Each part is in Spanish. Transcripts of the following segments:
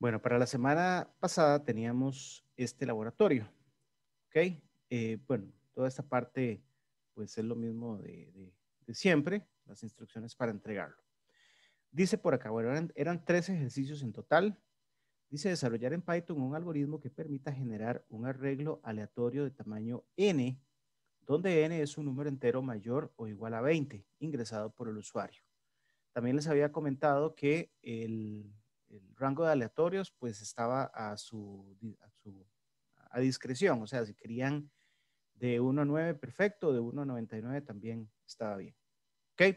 Bueno, para la semana pasada teníamos este laboratorio, ¿ok? Eh, bueno, toda esta parte pues es lo mismo de, siempre, las instrucciones para entregarlo. Dice por acá, bueno, eran tres ejercicios en total. Dice desarrollar en Python un algoritmo que permita generar un arreglo aleatorio de tamaño n, donde n es un número entero mayor o igual a 20, ingresado por el usuario. También les había comentado que el el rango de aleatorios pues estaba a su, a discreción, o sea, si querían de 1 a 9, perfecto, de 1 a 99 también estaba bien. ¿Ok?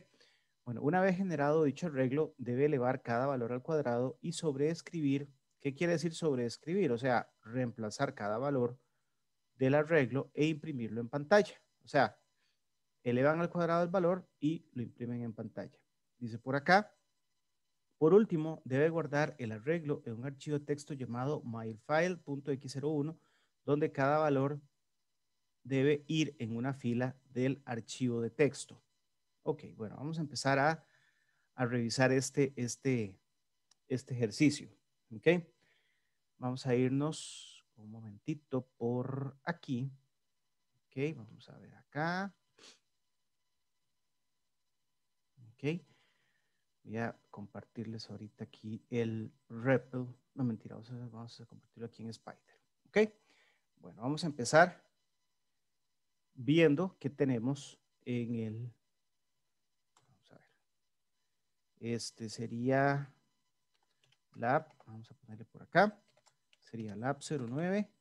Bueno, una vez generado dicho arreglo, debe elevar cada valor al cuadrado y sobreescribir. ¿Qué quiere decir sobreescribir? O sea, reemplazar cada valor del arreglo e imprimirlo en pantalla. O sea, elevan al cuadrado el valor y lo imprimen en pantalla. Dice por acá, por último, debe guardar el arreglo en un archivo de texto llamado myfilex 01 donde cada valor debe ir en una fila del archivo de texto. Ok, bueno, vamos a empezar a, revisar este, este, este ejercicio. Ok, vamos a irnos un momentito por aquí. Ok, vamos a ver acá. Ok. Voy a compartirles ahorita aquí el REPL. No, mentira, vamos a, compartirlo aquí en Spider. ¿Ok? Bueno, vamos a empezar viendo qué tenemos en el... Vamos a ver. Este sería lab, vamos a ponerle por acá. Sería lab 09.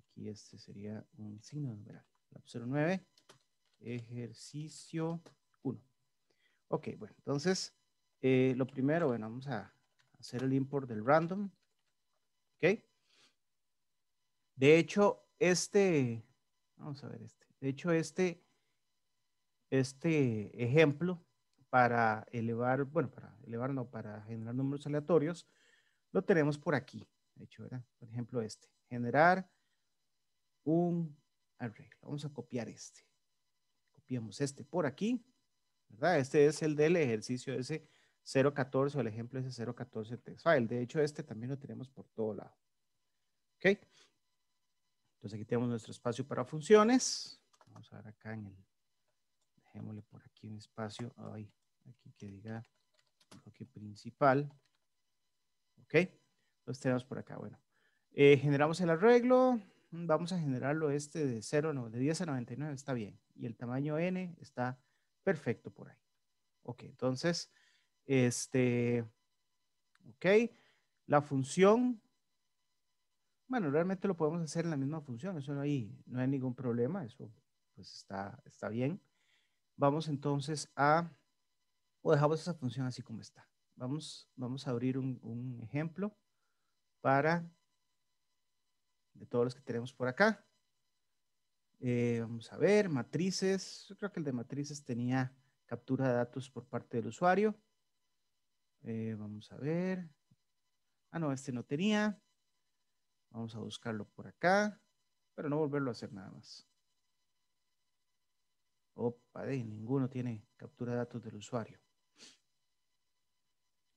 Aquí este sería un signo numeral. Lab 09. Ejercicio Ok, bueno, entonces, eh, lo primero, bueno, vamos a hacer el import del random. Ok. De hecho, este, vamos a ver este. De hecho, este, este ejemplo para elevar, bueno, para elevar, no, para generar números aleatorios, lo tenemos por aquí. De hecho, ¿verdad? Por ejemplo, este. Generar un arreglo. Vamos a copiar este. Copiamos este por aquí. ¿verdad? Este es el del ejercicio ese 014 o el ejemplo ese 014 text file. De hecho, este también lo tenemos por todo lado. ¿Ok? Entonces aquí tenemos nuestro espacio para funciones. Vamos a ver acá en el, dejémosle por aquí un espacio, ay, aquí que diga bloque principal. ¿Ok? Entonces tenemos por acá, bueno. Eh, generamos el arreglo, vamos a generarlo este de 0, no, de 10 a 99, está bien. Y el tamaño n está Perfecto por ahí. Ok, entonces, este, ok, la función, bueno, realmente lo podemos hacer en la misma función, eso no hay, no hay ningún problema, eso pues está, está bien. Vamos entonces a, o dejamos esa función así como está. Vamos, vamos a abrir un, un ejemplo para, de todos los que tenemos por acá. Eh, vamos a ver, matrices. Yo creo que el de matrices tenía captura de datos por parte del usuario. Eh, vamos a ver. Ah, no, este no tenía. Vamos a buscarlo por acá, pero no volverlo a hacer nada más. Opa, de, ninguno tiene captura de datos del usuario.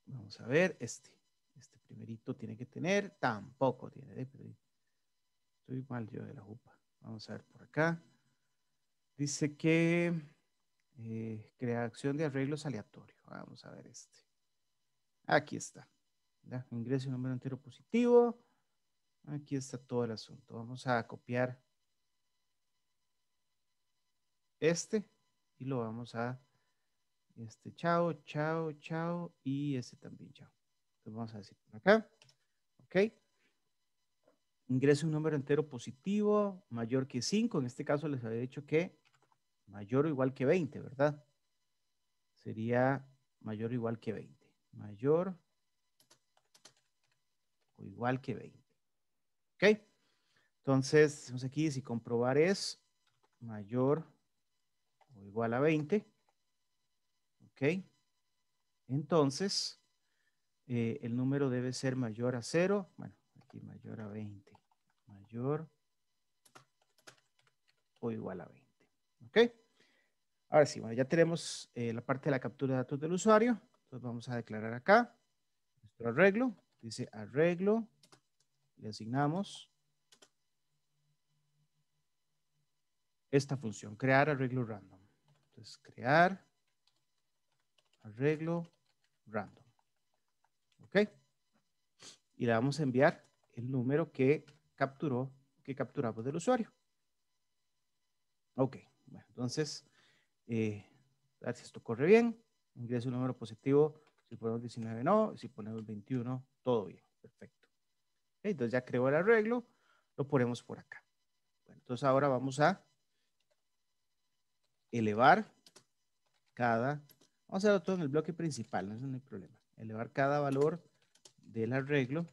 Vamos a ver, este. Este primerito tiene que tener, tampoco tiene. estoy mal yo de la jupa. Vamos a ver por acá. Dice que eh, creación de arreglos aleatorios. Ah, vamos a ver este. Aquí está. Ingreso número entero positivo. Aquí está todo el asunto. Vamos a copiar este y lo vamos a este chao, chao, chao y este también chao. Entonces vamos a decir por acá. Ok ingrese un número entero positivo mayor que 5. En este caso les había dicho que mayor o igual que 20, ¿verdad? Sería mayor o igual que 20. Mayor o igual que 20. ¿Ok? Entonces, aquí, si comprobar es mayor o igual a 20. ¿Ok? Entonces, eh, el número debe ser mayor a 0. Bueno, aquí mayor a 20 o igual a 20. ¿Ok? Ahora sí, bueno, ya tenemos eh, la parte de la captura de datos del usuario. Entonces vamos a declarar acá nuestro arreglo. Dice arreglo, le asignamos esta función, crear arreglo random. Entonces, crear arreglo random. ¿Ok? Y le vamos a enviar el número que capturó, que capturamos del usuario. Ok, bueno, entonces, eh, a ver si esto corre bien. Ingreso un número positivo, si ponemos 19 no, si ponemos 21, todo bien, perfecto. entonces ya creó el arreglo, lo ponemos por acá. entonces ahora vamos a elevar cada, vamos a hacerlo todo en el bloque principal, no, es no problema. Elevar cada valor del arreglo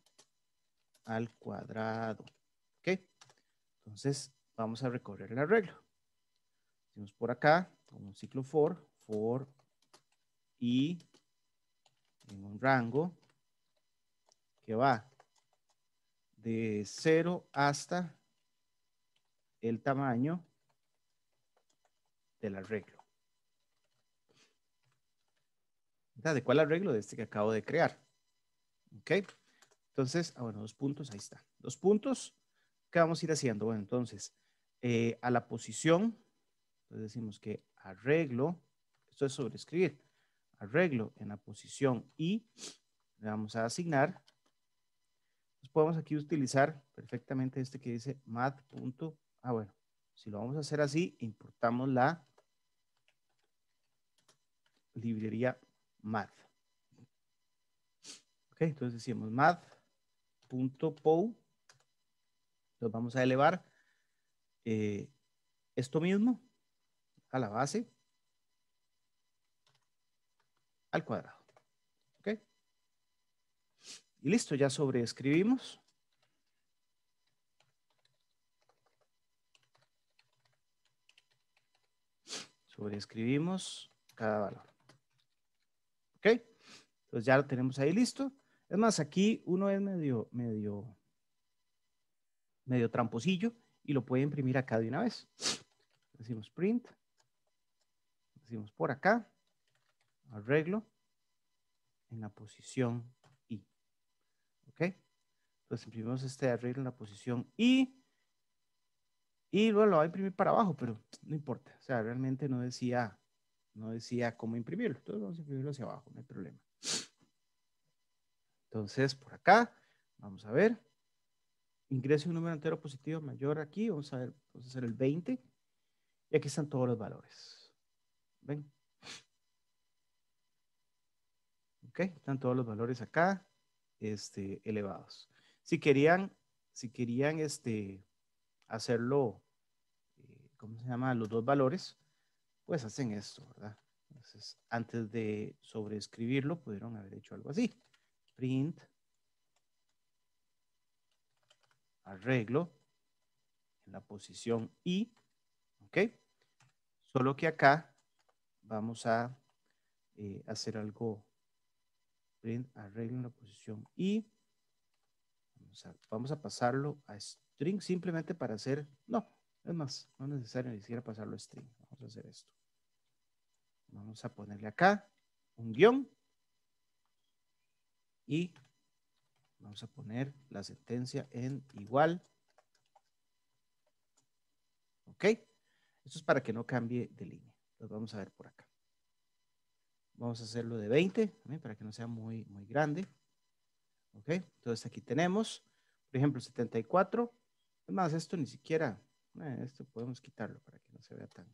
al cuadrado. Entonces, vamos a recorrer el arreglo. Hacemos por acá, con un ciclo for, for y en un rango que va de 0 hasta el tamaño del arreglo. ¿De cuál arreglo? De este que acabo de crear. ¿Ok? Entonces, ah, bueno, dos puntos, ahí está. Dos puntos. ¿qué vamos a ir haciendo? Bueno, entonces, eh, a la posición, entonces decimos que arreglo, esto es sobreescribir, arreglo en la posición y le vamos a asignar. podemos aquí utilizar perfectamente este que dice mat. Ah, bueno, si lo vamos a hacer así, importamos la librería math. Ok, entonces decimos math.pow. Entonces vamos a elevar eh, esto mismo a la base al cuadrado. ¿Ok? Y listo, ya sobreescribimos. Sobreescribimos cada valor. ¿Ok? Entonces ya lo tenemos ahí listo. Es más, aquí uno es medio, medio medio tramposillo y lo puede imprimir acá de una vez. Decimos print, decimos por acá, arreglo en la posición I ¿Ok? Entonces imprimimos este arreglo en la posición I y luego lo va a imprimir para abajo, pero no importa. O sea, realmente no decía, no decía cómo imprimirlo. Entonces vamos a imprimirlo hacia abajo, no hay problema. Entonces, por acá, vamos a ver ingrese un número entero positivo mayor aquí, vamos a, ver, vamos a hacer el 20, y aquí están todos los valores. ¿Ven? Ok, están todos los valores acá, este, elevados. Si querían, si querían este, hacerlo, eh, ¿cómo se llama? Los dos valores, pues hacen esto, ¿verdad? Entonces, antes de sobreescribirlo, pudieron haber hecho algo así. Print arreglo en la posición i ¿ok? Solo que acá vamos a eh, hacer algo, print arreglo en la posición i vamos a, vamos a pasarlo a string simplemente para hacer, no, es más, no es necesario ni siquiera pasarlo a string, vamos a hacer esto. Vamos a ponerle acá un guión y Vamos a poner la sentencia en igual. ¿Ok? Esto es para que no cambie de línea. Lo vamos a ver por acá. Vamos a hacerlo de 20, ¿eh? para que no sea muy, muy grande. ¿Ok? Entonces aquí tenemos, por ejemplo, 74. Además, más, esto ni siquiera, eh, esto podemos quitarlo para que no se vea tan,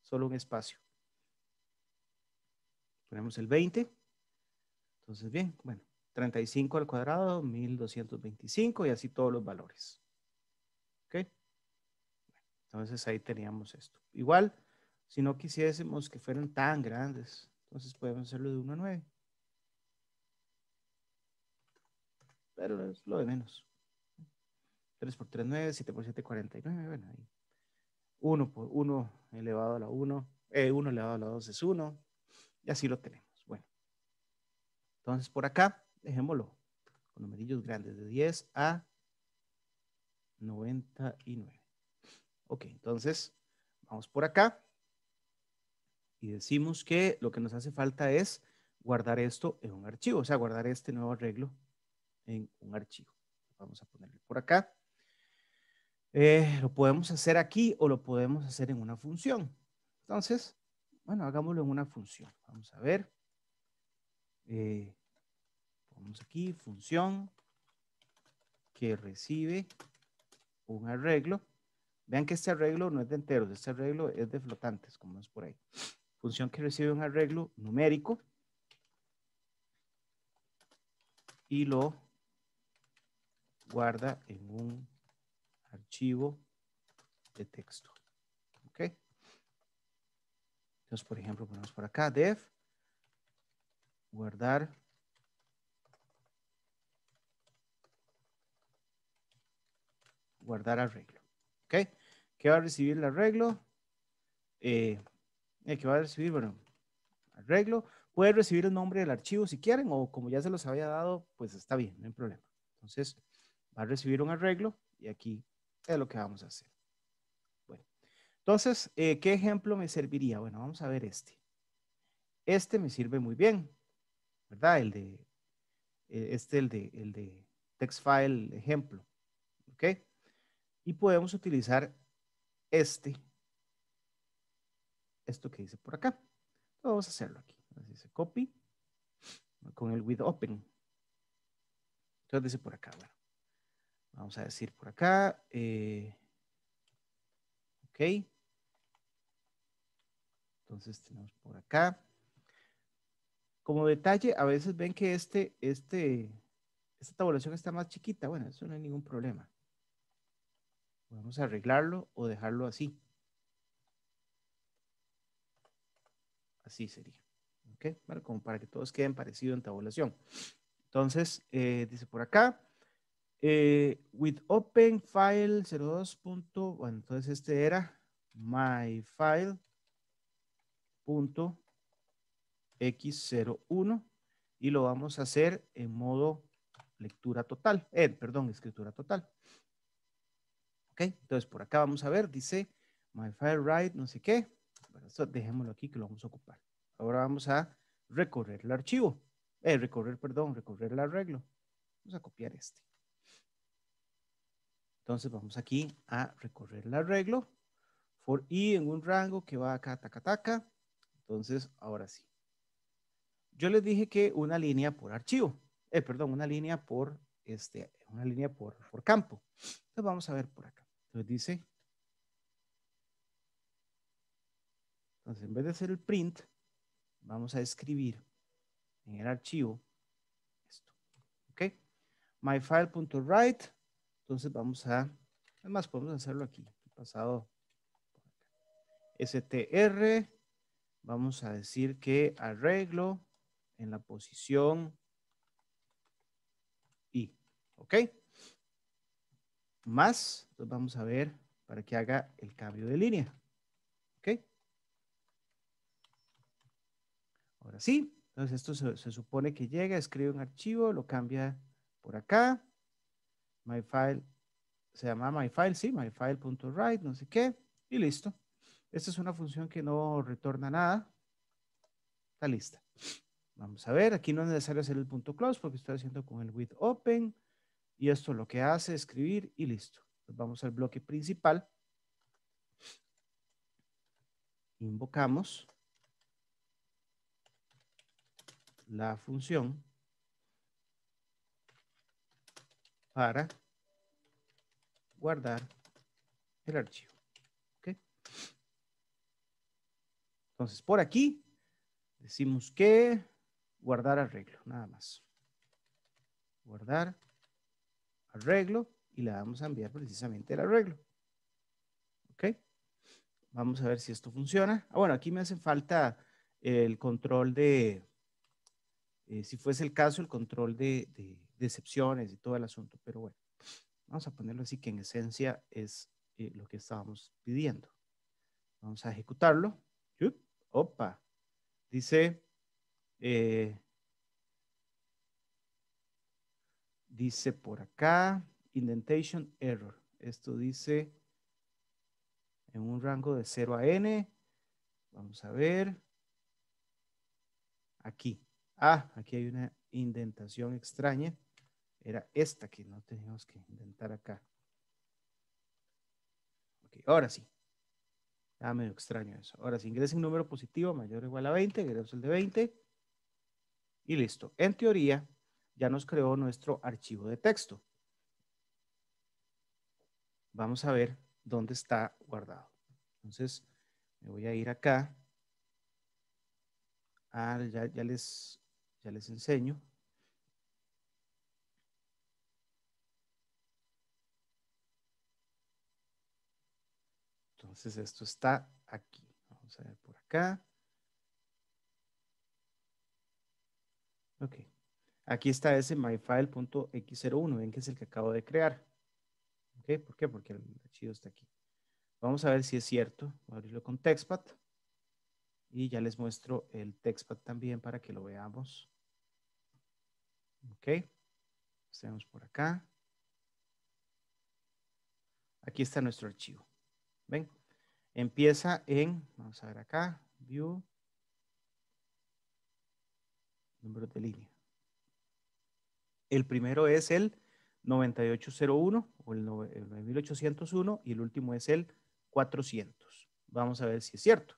solo un espacio. Ponemos el 20. Entonces, bien, bueno, 35 al cuadrado, 1225 y así todos los valores. ¿Ok? Entonces ahí teníamos esto. Igual, si no quisiésemos que fueran tan grandes, entonces podemos hacerlo de 1 a 9. Pero es lo de menos. 3 por 3, 9, 7 por 7, 49. Bueno, ahí. 1 por 1 elevado a la 1, 1 eh, elevado a la 2 es 1. Y así lo tenemos. Bueno, entonces por acá dejémoslo con numerillos grandes, de 10 a 99. Ok, entonces vamos por acá y decimos que lo que nos hace falta es guardar esto en un archivo, o sea, guardar este nuevo arreglo en un archivo. Vamos a ponerlo por acá. Eh, lo podemos hacer aquí o lo podemos hacer en una función. Entonces, bueno, hagámoslo en una función. Vamos a ver. Eh, Vamos aquí, función que recibe un arreglo. Vean que este arreglo no es de enteros, este arreglo es de flotantes, como es por ahí. Función que recibe un arreglo numérico y lo guarda en un archivo de texto. ¿Ok? Entonces, por ejemplo, ponemos por acá def guardar guardar arreglo. ¿Ok? ¿Qué va a recibir el arreglo? Eh, ¿Qué va a recibir? Bueno, arreglo. Puede recibir el nombre del archivo si quieren o como ya se los había dado, pues está bien, no hay problema. Entonces, va a recibir un arreglo y aquí es lo que vamos a hacer. Bueno, entonces, eh, ¿qué ejemplo me serviría? Bueno, vamos a ver este. Este me sirve muy bien, ¿verdad? El de, eh, este, el de, el de text file ejemplo, ¿ok? Y podemos utilizar este, esto que dice por acá. Vamos a hacerlo aquí. Así dice copy con el with open. Entonces dice por acá, bueno. Vamos a decir por acá. Eh, ok. Entonces tenemos por acá. Como detalle, a veces ven que este, este, esta tabulación está más chiquita. Bueno, eso no hay ningún problema. Podemos arreglarlo o dejarlo así. Así sería. ¿Ok? Bueno, como para que todos queden parecidos en tabulación. Entonces, eh, dice por acá, eh, with open file 02. bueno, entonces este era my file x01 y lo vamos a hacer en modo lectura total, eh, perdón, escritura total. Entonces, por acá vamos a ver, dice my file no sé qué. dejémoslo aquí que lo vamos a ocupar. Ahora vamos a recorrer el archivo. Eh, recorrer, perdón, recorrer el arreglo. Vamos a copiar este. Entonces vamos aquí a recorrer el arreglo. For i en un rango que va acá, taca, taca. Entonces, ahora sí. Yo les dije que una línea por archivo. Eh, perdón, una línea por, este, una línea por, por campo. Entonces vamos a ver por acá. Entonces dice, entonces en vez de hacer el print, vamos a escribir en el archivo esto, ¿ok? myfile.write, entonces vamos a, además podemos hacerlo aquí, pasado str, vamos a decir que arreglo en la posición y, ¿ok? más, entonces vamos a ver para que haga el cambio de línea. ¿Ok? Ahora sí, entonces esto se, supone que llega, escribe un archivo, lo cambia por acá. My file, se llama myfile, sí, myfile.write, no sé qué, y listo. Esta es una función que no retorna nada. Está lista. Vamos a ver, aquí no es necesario hacer el punto close porque estoy haciendo con el with open. Y esto lo que hace es escribir y listo. vamos al bloque principal. Invocamos la función para guardar el archivo. Entonces, por aquí decimos que guardar arreglo, nada más. Guardar arreglo y le vamos a enviar precisamente el arreglo. ¿Ok? Vamos a ver si esto funciona. Ah, bueno, aquí me hace falta el control de, eh, si fuese el caso, el control de, excepciones y todo el asunto. Pero bueno, vamos a ponerlo así que en esencia es eh, lo que estábamos pidiendo. Vamos a ejecutarlo. Opa. Dice, eh, Dice por acá, indentation error. Esto dice en un rango de 0 a n. Vamos a ver. Aquí. Ah, aquí hay una indentación extraña. Era esta que no teníamos que indentar acá. Ok, ahora sí. Está medio extraño eso. Ahora si ingresa un número positivo mayor o igual a 20, ingreso el de 20. Y listo. En teoría, ya nos creó nuestro archivo de texto. Vamos a ver dónde está guardado. Entonces, me voy a ir acá. Ah, ya, les, ya les enseño. Entonces, esto está aquí. Vamos a ver por acá. Ok. Aquí está ese myfile.x01, ven que es el que acabo de crear. ¿Okay? ¿Por qué? Porque el archivo está aquí. Vamos a ver si es cierto. Voy a abrirlo con TextPad. Y ya les muestro el TextPad también para que lo veamos. Ok. Estamos por acá. Aquí está nuestro archivo. ¿Ven? Empieza en, vamos a ver acá, View, número de línea. El primero es el 9801 o el 9801 y el último es el 400. Vamos a ver si es cierto.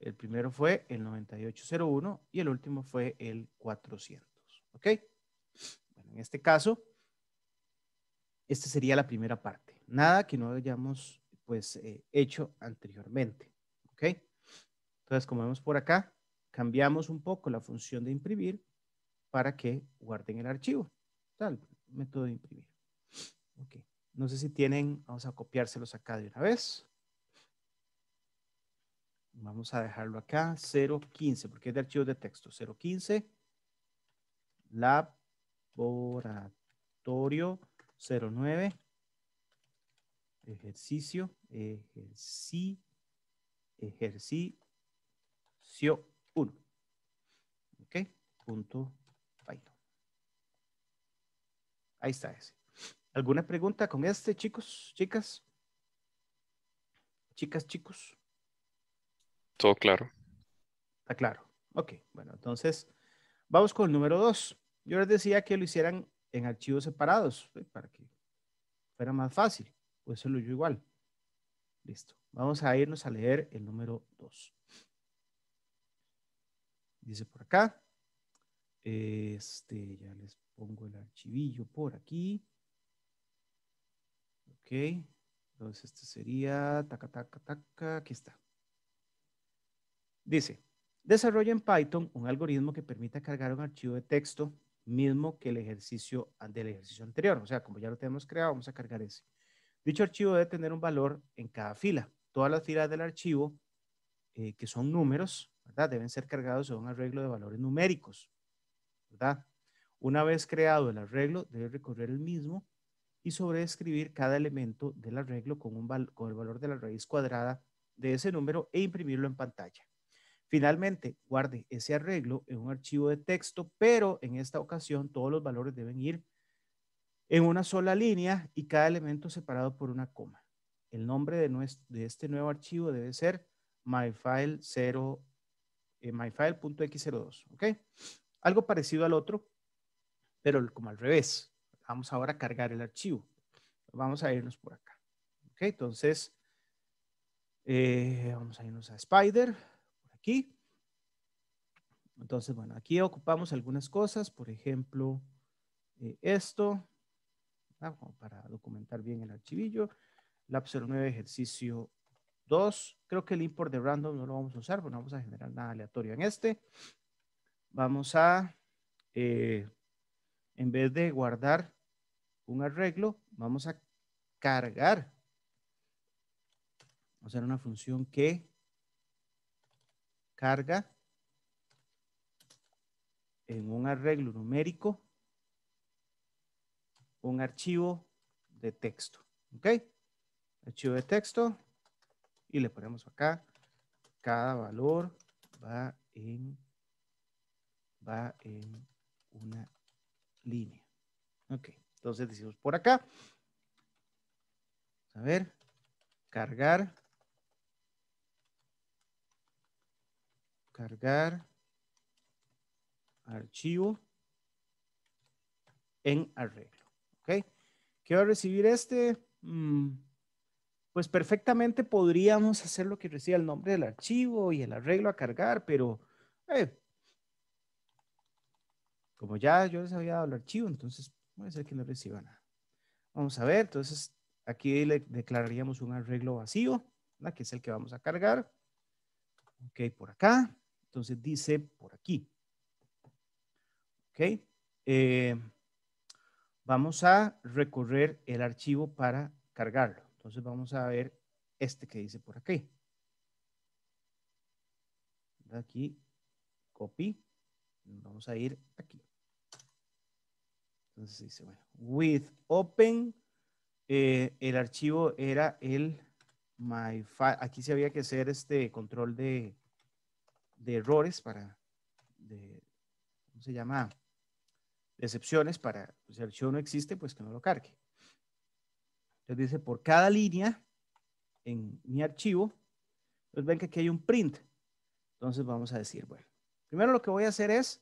El primero fue el 9801 y el último fue el 400. ¿Ok? en este caso, esta sería la primera parte. Nada que no hayamos pues eh, hecho anteriormente. ¿Ok? Entonces, como vemos por acá, cambiamos un poco la función de imprimir para que guarden el archivo. Tal, método de imprimir. Okay. No sé si tienen, vamos a copiárselos acá de una vez. Vamos a dejarlo acá, 015, porque es de archivos de texto, 015, laboratorio 09, ejercicio, ejercicio. Ejercicio. 1. ¿Ok? Punto Ahí está ese. ¿Alguna pregunta con este, chicos, chicas? Chicas, chicos. Todo claro. Está claro. Ok, bueno, entonces vamos con el número 2. Yo les decía que lo hicieran en archivos separados para que fuera más fácil. Pues eso lo yo igual. Listo. Vamos a irnos a leer el número 2 dice por acá. Este, ya les pongo el archivillo por aquí. Ok, entonces este sería, taca, taca, taca, aquí está. Dice, desarrolla en Python un algoritmo que permita cargar un archivo de texto mismo que el ejercicio del ejercicio anterior. O sea, como ya lo tenemos creado, vamos a cargar ese. Dicho archivo debe tener un valor en cada fila. Todas las filas del archivo, eh, que son números, Deben ser cargados en un arreglo de valores numéricos, Una vez creado el arreglo, debe recorrer el mismo y sobreescribir cada elemento del arreglo con, el valor de la raíz cuadrada de ese número e imprimirlo en pantalla. Finalmente, guarde ese arreglo en un archivo de texto, pero en esta ocasión todos los valores deben ir en una sola línea y cada elemento separado por una coma. El nombre de, de este nuevo archivo debe ser myfile0 myfile.x02, ¿ok? Algo parecido al otro, pero como al revés. Vamos ahora a cargar el archivo. Vamos a irnos por acá, ¿ok? Entonces, eh, vamos a irnos a Spider, por aquí. Entonces, bueno, aquí ocupamos algunas cosas, por ejemplo, eh, esto, para documentar bien el archivillo, lapso 09, ejercicio Dos, creo que el import de random no lo vamos a usar, pero pues no vamos a generar nada aleatorio en este. Vamos a, eh, en vez de guardar un arreglo, vamos a cargar. Vamos a hacer una función que carga en un arreglo numérico un archivo de texto. ¿Ok? Archivo de texto y le ponemos acá. Cada valor va en, va en una línea. Ok, entonces decimos por acá. A ver, cargar. Cargar archivo en arreglo. ¿Ok? ¿Qué va a recibir este? Mm, pues perfectamente podríamos hacer lo que reciba el nombre del archivo y el arreglo a cargar, pero eh, como ya yo les había dado el archivo, entonces puede ser que no reciba nada. Vamos a ver, entonces aquí le declararíamos un arreglo vacío, que es el que vamos a cargar. Ok, por acá. Entonces dice por aquí. Ok. Eh, vamos a recorrer el archivo para cargarlo. Entonces vamos a ver este que dice por aquí. Aquí, copy. Vamos a ir aquí. Entonces dice, bueno, with open, eh, el archivo era el my file. Aquí se había que hacer este control de, errores para, ¿cómo se llama? Excepciones para, pues, si el archivo no existe, pues que no lo cargue. Entonces dice, por cada línea en mi archivo, pues ven que aquí hay un print. Entonces vamos a decir, bueno, primero lo que voy a hacer es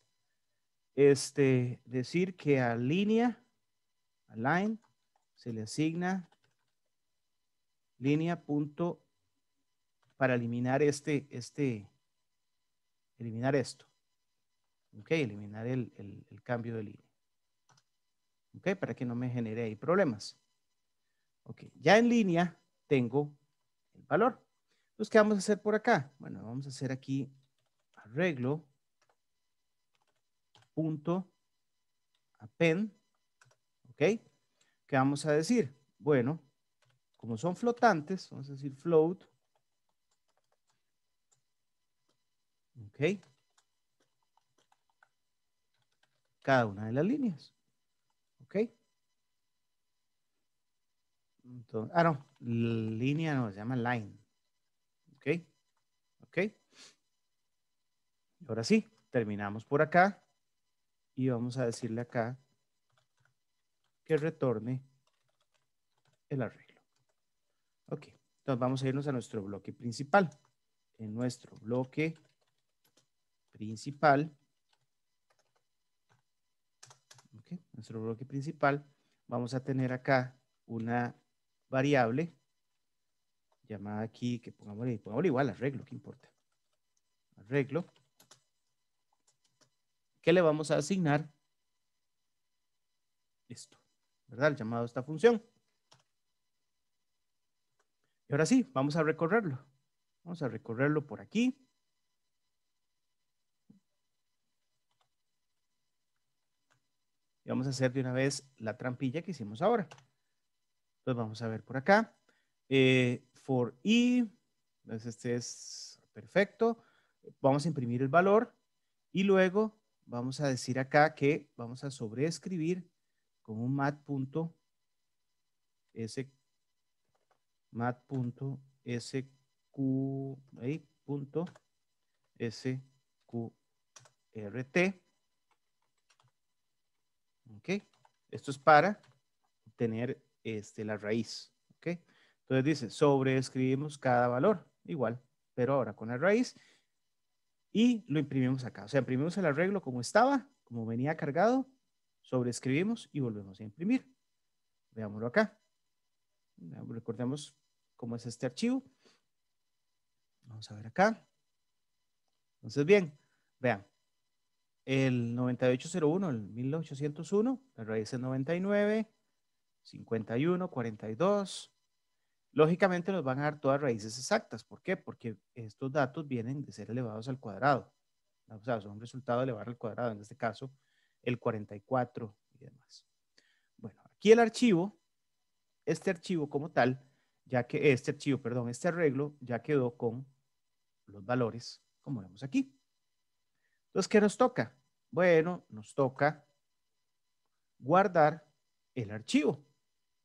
este, decir que a línea, a line, se le asigna línea punto para eliminar este, este, eliminar esto. Ok, eliminar el, cambio de línea. Ok, para que no me genere ahí problemas. Ok, ya en línea tengo el valor. Entonces, ¿qué vamos a hacer por acá? Bueno, vamos a hacer aquí arreglo punto append, ¿ok? ¿Qué vamos a decir? Bueno, como son flotantes, vamos a decir float, ¿ok? Cada una de las líneas. ah, no, línea no, se llama line. ¿Ok? ¿Ok? Ahora sí, terminamos por acá y vamos a decirle acá que retorne el arreglo. Ok, entonces vamos a irnos a nuestro bloque principal. En nuestro bloque principal, okay, nuestro bloque principal, vamos a tener acá una variable llamada aquí, que pongamos igual arreglo, ¿qué importa? Arreglo. Que le vamos a asignar esto, ¿verdad? El llamado a esta función. Y ahora sí, vamos a recorrerlo. Vamos a recorrerlo por aquí. Y vamos a hacer de una vez la trampilla que hicimos ahora. Pues vamos a ver por acá. Eh, for i, pues este es perfecto. Vamos a imprimir el valor y luego vamos a decir acá que vamos a sobreescribir con un mat punto s r t Ok, esto es para tener este, la raíz. ¿ok? Entonces dice, sobreescribimos cada valor, igual, pero ahora con la raíz y lo imprimimos acá. O sea, imprimimos el arreglo como estaba, como venía cargado, sobreescribimos y volvemos a imprimir. Veámoslo acá. Recordemos cómo es este archivo. Vamos a ver acá. Entonces, bien, vean. El 9801, el 1801, la raíz es 99, 51, 42. Lógicamente nos van a dar todas raíces exactas. ¿Por qué? Porque estos datos vienen de ser elevados al cuadrado. O sea, son resultado de elevar al cuadrado, en este caso el 44 y demás. Bueno, aquí el archivo, este archivo como tal, ya que este archivo, perdón, este arreglo ya quedó con los valores como vemos aquí. Entonces, ¿qué nos toca? Bueno, nos toca guardar el archivo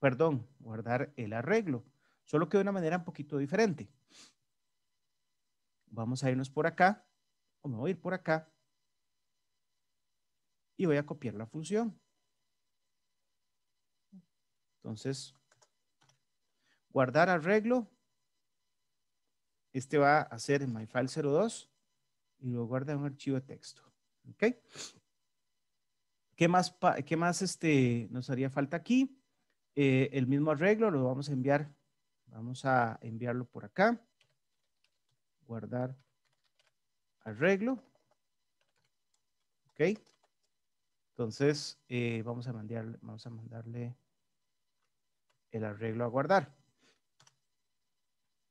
perdón, guardar el arreglo, solo que de una manera un poquito diferente. Vamos a irnos por acá, o me voy a ir por acá, y voy a copiar la función. Entonces, guardar arreglo. Este va a ser en MyFile02 y lo guarda en un archivo de texto. ¿Ok? ¿Qué más, qué más este, nos haría falta aquí? Eh, el mismo arreglo, lo vamos a enviar, vamos a enviarlo por acá, guardar arreglo, ok, entonces eh, vamos, a mandarle vamos a mandarle el arreglo a guardar,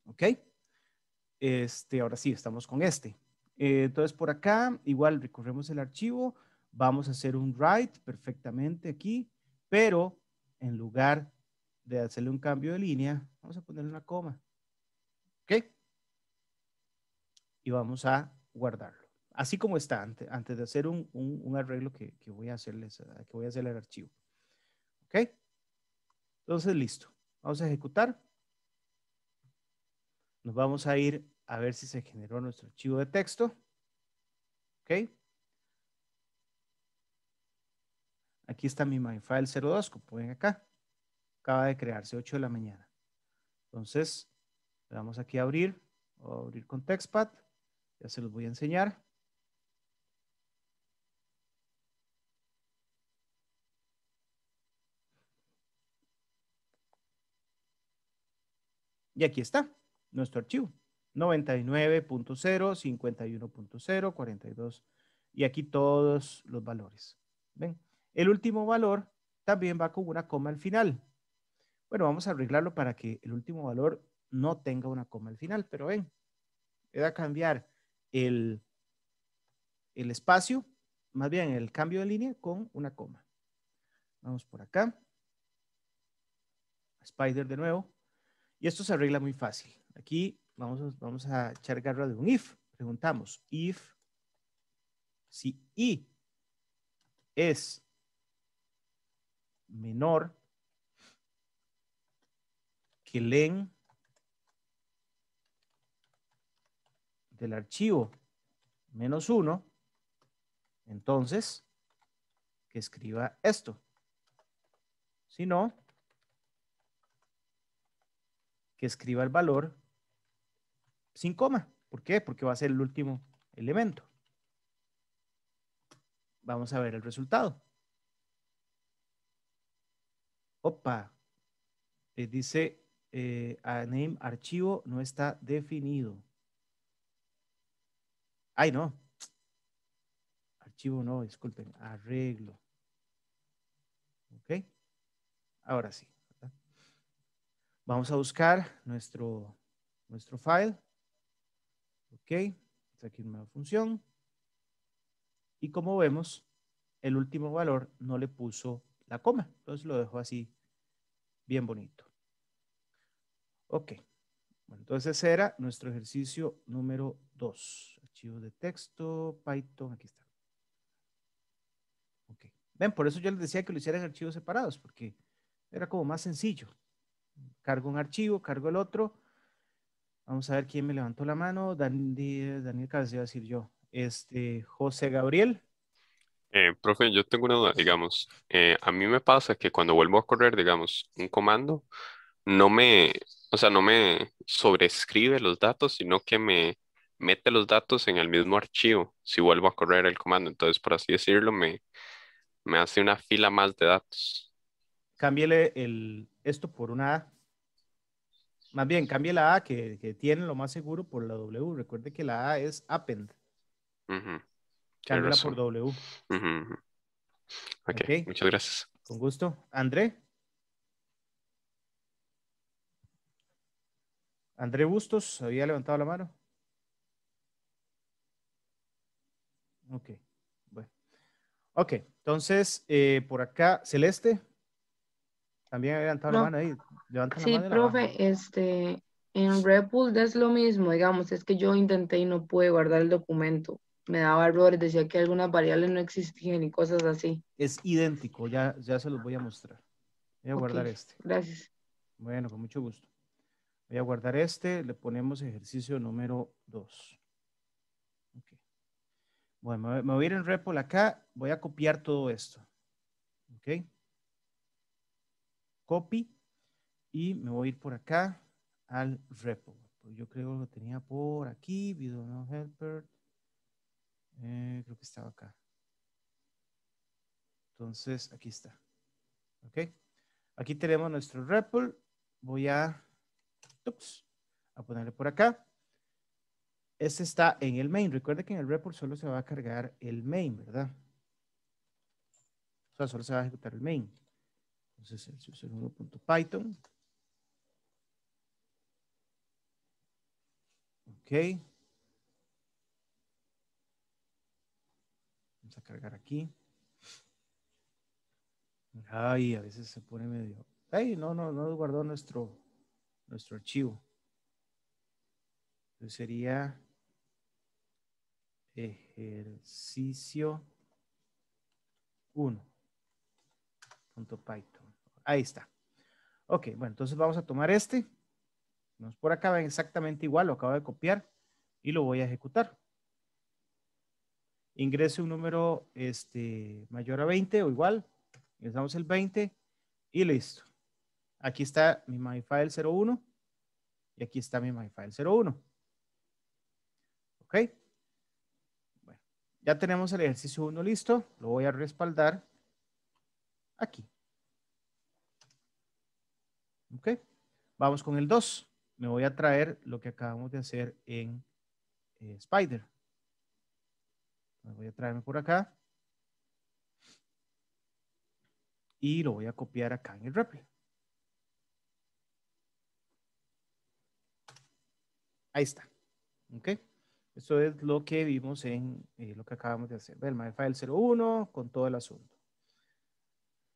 ok, este, ahora sí, estamos con este, eh, entonces por acá igual recorremos el archivo, vamos a hacer un write perfectamente aquí, pero en lugar de hacerle un cambio de línea, vamos a ponerle una coma. ¿Ok? Y vamos a guardarlo. Así como está, antes, antes de hacer un, arreglo que, voy a hacerles, que voy a hacer el archivo. ¿Ok? Entonces, listo. Vamos a ejecutar. Nos vamos a ir a ver si se generó nuestro archivo de texto. ¿Ok? Aquí está mi MyFile 02, como ven acá. Acaba de crearse 8 de la mañana. Entonces, le damos aquí a abrir, abrir con TextPad. Ya se los voy a enseñar. Y aquí está nuestro archivo. 99.0, 51.0, 42. Y aquí todos los valores. ¿Ven? El último valor también va con una coma al final. Bueno, vamos a arreglarlo para que el último valor no tenga una coma al final, pero ven, voy a cambiar el, espacio, más bien el cambio de línea con una coma. Vamos por acá. Spider de nuevo. Y esto se arregla muy fácil. Aquí vamos vamos a echar garra de un if. Preguntamos, if, si i es menor que len del archivo menos 1, entonces que escriba esto. Si no, que escriba el valor sin coma. ¿Por qué? Porque va a ser el último elemento. Vamos a ver el resultado. Opa, eh, dice eh, name archivo no está definido. Ay, no. Archivo no, disculpen. Arreglo. Ok. Ahora sí. Vamos a buscar nuestro, nuestro file. Ok. Está aquí una nueva función. Y como vemos, el último valor no le puso la coma. Entonces lo dejo así, bien bonito. Ok. entonces ese era nuestro ejercicio número 2. Archivo de texto, Python, aquí está. Ok. Ven, por eso yo les decía que lo hicieran en archivos separados, porque era como más sencillo. Cargo un archivo, cargo el otro. Vamos a ver quién me levantó la mano. Daniel, Daniel Cabeza, iba a decir yo. Este, José Gabriel. Eh, profe, yo tengo una duda, digamos, eh, a mí me pasa que cuando vuelvo a correr, digamos, un comando, no me, o sea, no me sobrescribe los datos, sino que me mete los datos en el mismo archivo si vuelvo a correr el comando. Entonces, por así decirlo, me, me hace una fila más de datos. Cámbiele el, esto por una A. Más bien, cambie la A que, tiene lo más seguro por la W. Recuerde que la A es append. Ajá por W. Ok, okay. muchas gracias. Con gusto. André. André Bustos, ¿había levantado la mano? Ok, bueno. Ok, entonces, eh, por acá, Celeste. También había levantado la mano ahí. Levanta sí, la mano profe, este, en es lo mismo, digamos, es que yo intenté y no pude guardar el documento me daba errores, decía que algunas variables no existían y cosas así. Es idéntico, ya, ya se los voy a mostrar. Voy a guardar este. Gracias. Bueno, con mucho gusto. Voy a guardar este, le ponemos ejercicio número 2. Bueno, me voy a ir en repo acá, voy a copiar todo esto. Ok. Copy y me voy a ir por acá al repo Yo creo que lo tenía por aquí, video no helper, eh, creo que estaba acá. Entonces, aquí está. ¿Ok? Aquí tenemos nuestro REPL. Voy a, a ponerle por acá. Este está en el main. Recuerde que en el REPL solo se va a cargar el main, ¿verdad? O sea, solo se va a ejecutar el main. Entonces, el punto 1python Ok. a cargar aquí. Ay, a veces se pone medio. Ay, no, no, no guardó nuestro, nuestro archivo. Entonces sería ejercicio 1. Python. Ahí está. Ok, bueno, entonces vamos a tomar este. Por acá ven exactamente igual, lo acabo de copiar y lo voy a ejecutar ingrese un número este, mayor a 20 o igual, ingresamos el 20 y listo. Aquí está mi MyFile 01 y aquí está mi MyFile 01. ¿Ok? Bueno, ya tenemos el ejercicio 1 listo, lo voy a respaldar aquí. ¿Ok? Vamos con el 2. Me voy a traer lo que acabamos de hacer en eh, Spider. Voy a traerme por acá. Y lo voy a copiar acá en el REPL. Ahí está. ¿Ok? Eso es lo que vimos en eh, lo que acabamos de hacer. El MyFile 01 con todo el asunto. Entonces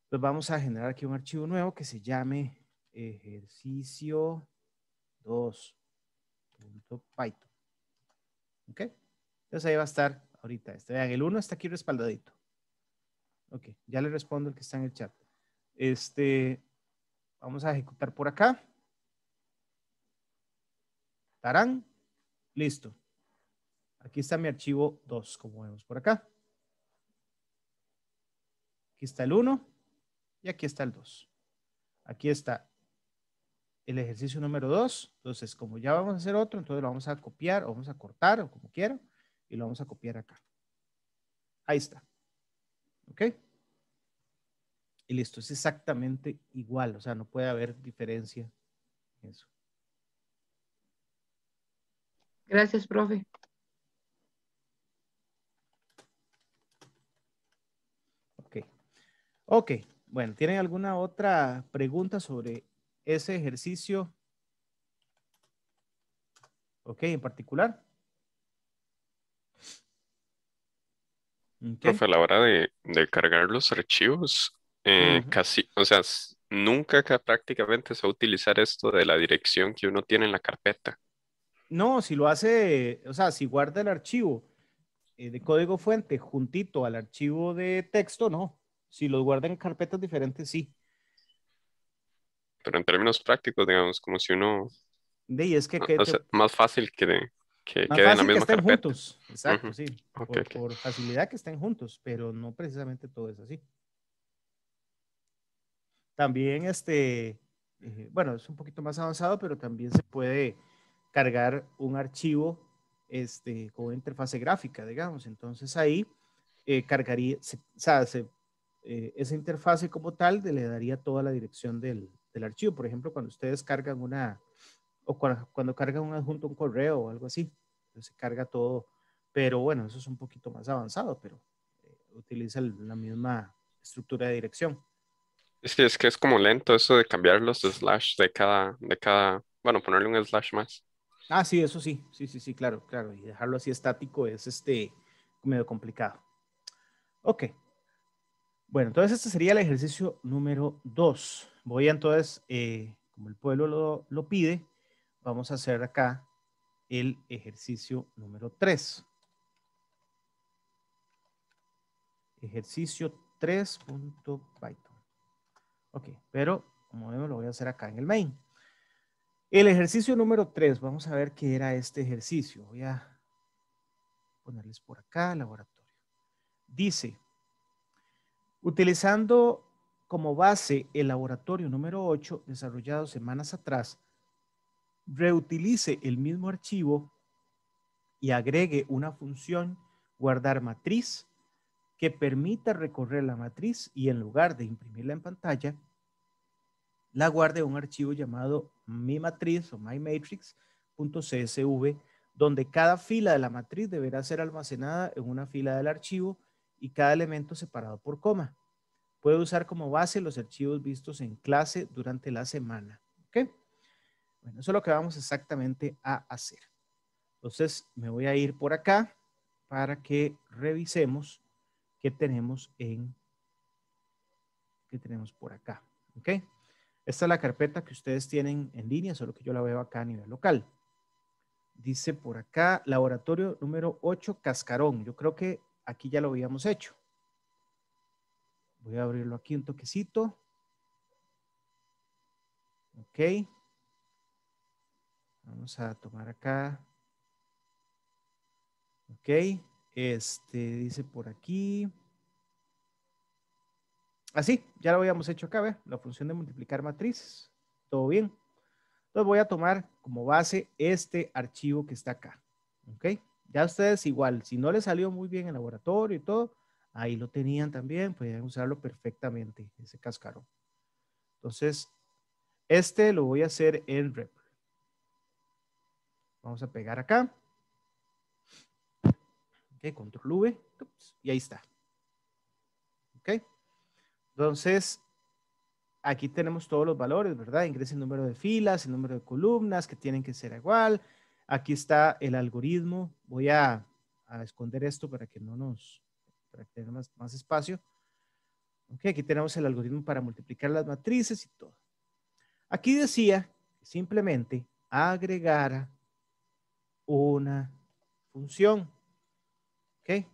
pues vamos a generar aquí un archivo nuevo que se llame ejercicio 2.python. ¿Ok? Entonces ahí va a estar ahorita este. Vean, el 1 está aquí respaldadito. Ok, ya le respondo el que está en el chat. Este, vamos a ejecutar por acá. Tarán, listo. Aquí está mi archivo 2, como vemos por acá. Aquí está el 1 y aquí está el 2. Aquí está el ejercicio número 2. Entonces, como ya vamos a hacer otro, entonces lo vamos a copiar o vamos a cortar o como quieran y lo vamos a copiar acá. Ahí está. ¿Ok? Y listo, es exactamente igual, o sea, no puede haber diferencia en eso. Gracias, profe. Ok. Ok, bueno, ¿tienen alguna otra pregunta sobre ese ejercicio? Ok, en particular. Profe, a la hora de, cargar los archivos, eh, casi, o sea, nunca prácticamente se va a utilizar esto de la dirección que uno tiene en la carpeta. No, si lo hace, o sea, si guarda el archivo eh, de código fuente juntito al archivo de texto, no. Si los guarda en carpetas diferentes, sí. Pero en términos prácticos, digamos, como si uno... De, y es que... más fácil que de, que Más juntos, exacto, sí. por, facilidad que estén juntos, pero no precisamente todo es así. También, este, eh, bueno, es un poquito más avanzado, pero también se puede cargar un archivo este, con interfase gráfica, digamos. Entonces ahí eh, cargaría, o sea, eh, esa interfase como tal le daría toda la dirección del archivo. Por ejemplo, cuando ustedes cargan una, o cuando, carga un adjunto, un correo o algo así. Pues, se carga todo, pero bueno, eso es un poquito más avanzado, pero eh, utiliza la misma estructura de dirección. que es que es como lento eso de cambiar los slash de cada, de cada, bueno, ponerle un slash más. Ah, sí, eso sí, sí, sí, sí, claro, claro. Y dejarlo así estático es este medio complicado. Ok. Bueno, entonces este sería el ejercicio número 2. Voy entonces, eh, como el pueblo lo, lo pide, vamos a hacer acá el ejercicio número 3. Ejercicio 3.python. Ok, pero como vemos lo voy a hacer acá en el main. El ejercicio número 3, vamos a ver qué era este ejercicio. Voy a ponerles por acá, laboratorio. Dice, utilizando como base el laboratorio número 8 desarrollado semanas atrás, reutilice el mismo archivo y agregue una función guardar matriz que permita recorrer la matriz y en lugar de imprimirla en pantalla, la guarde en un archivo llamado mi matriz o mymatrix.csv, donde cada fila de la matriz deberá ser almacenada en una fila del archivo y cada elemento separado por coma. Puede usar como base los archivos vistos en clase durante la semana. Bueno, eso es lo que vamos exactamente a hacer. Entonces me voy a ir por acá para que revisemos qué tenemos en qué tenemos por acá. ¿Ok? Esta es la carpeta que ustedes tienen en línea, solo que yo la veo acá a nivel local. Dice por acá, laboratorio número 8, cascarón. Yo creo que aquí ya lo habíamos hecho. Voy a abrirlo aquí un toquecito. Ok. Vamos a tomar acá. Ok. Este dice por aquí. Así, ah, ya lo habíamos hecho acá, ¿ve? La función de multiplicar matrices. Todo bien. Entonces voy a tomar como base este archivo que está acá. Ok. Ya ustedes igual, si no les salió muy bien el laboratorio y todo, ahí lo tenían también, podían usarlo perfectamente, ese cascarón. Entonces, este lo voy a hacer en rep. Vamos a pegar acá. Ok, control V. Y ahí está. Ok. Entonces, aquí tenemos todos los valores, ¿verdad? Ingresa el número de filas, el número de columnas que tienen que ser igual. Aquí está el algoritmo. Voy a, esconder esto para que no nos, para que tenga más, espacio. Ok, aquí tenemos el algoritmo para multiplicar las matrices y todo. Aquí decía Simplemente. simplemente a una función. ¿Ok?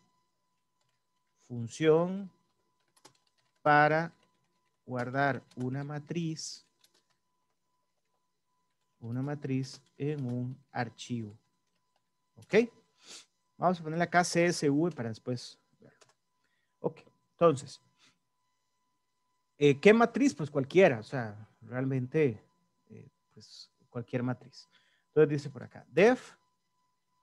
Función para guardar una matriz, una matriz en un archivo. ¿Ok? Vamos a ponerle acá CSV para después verlo. Ok, entonces, eh, ¿qué matriz? Pues cualquiera, o sea, realmente, eh, pues cualquier matriz. Entonces dice por acá, def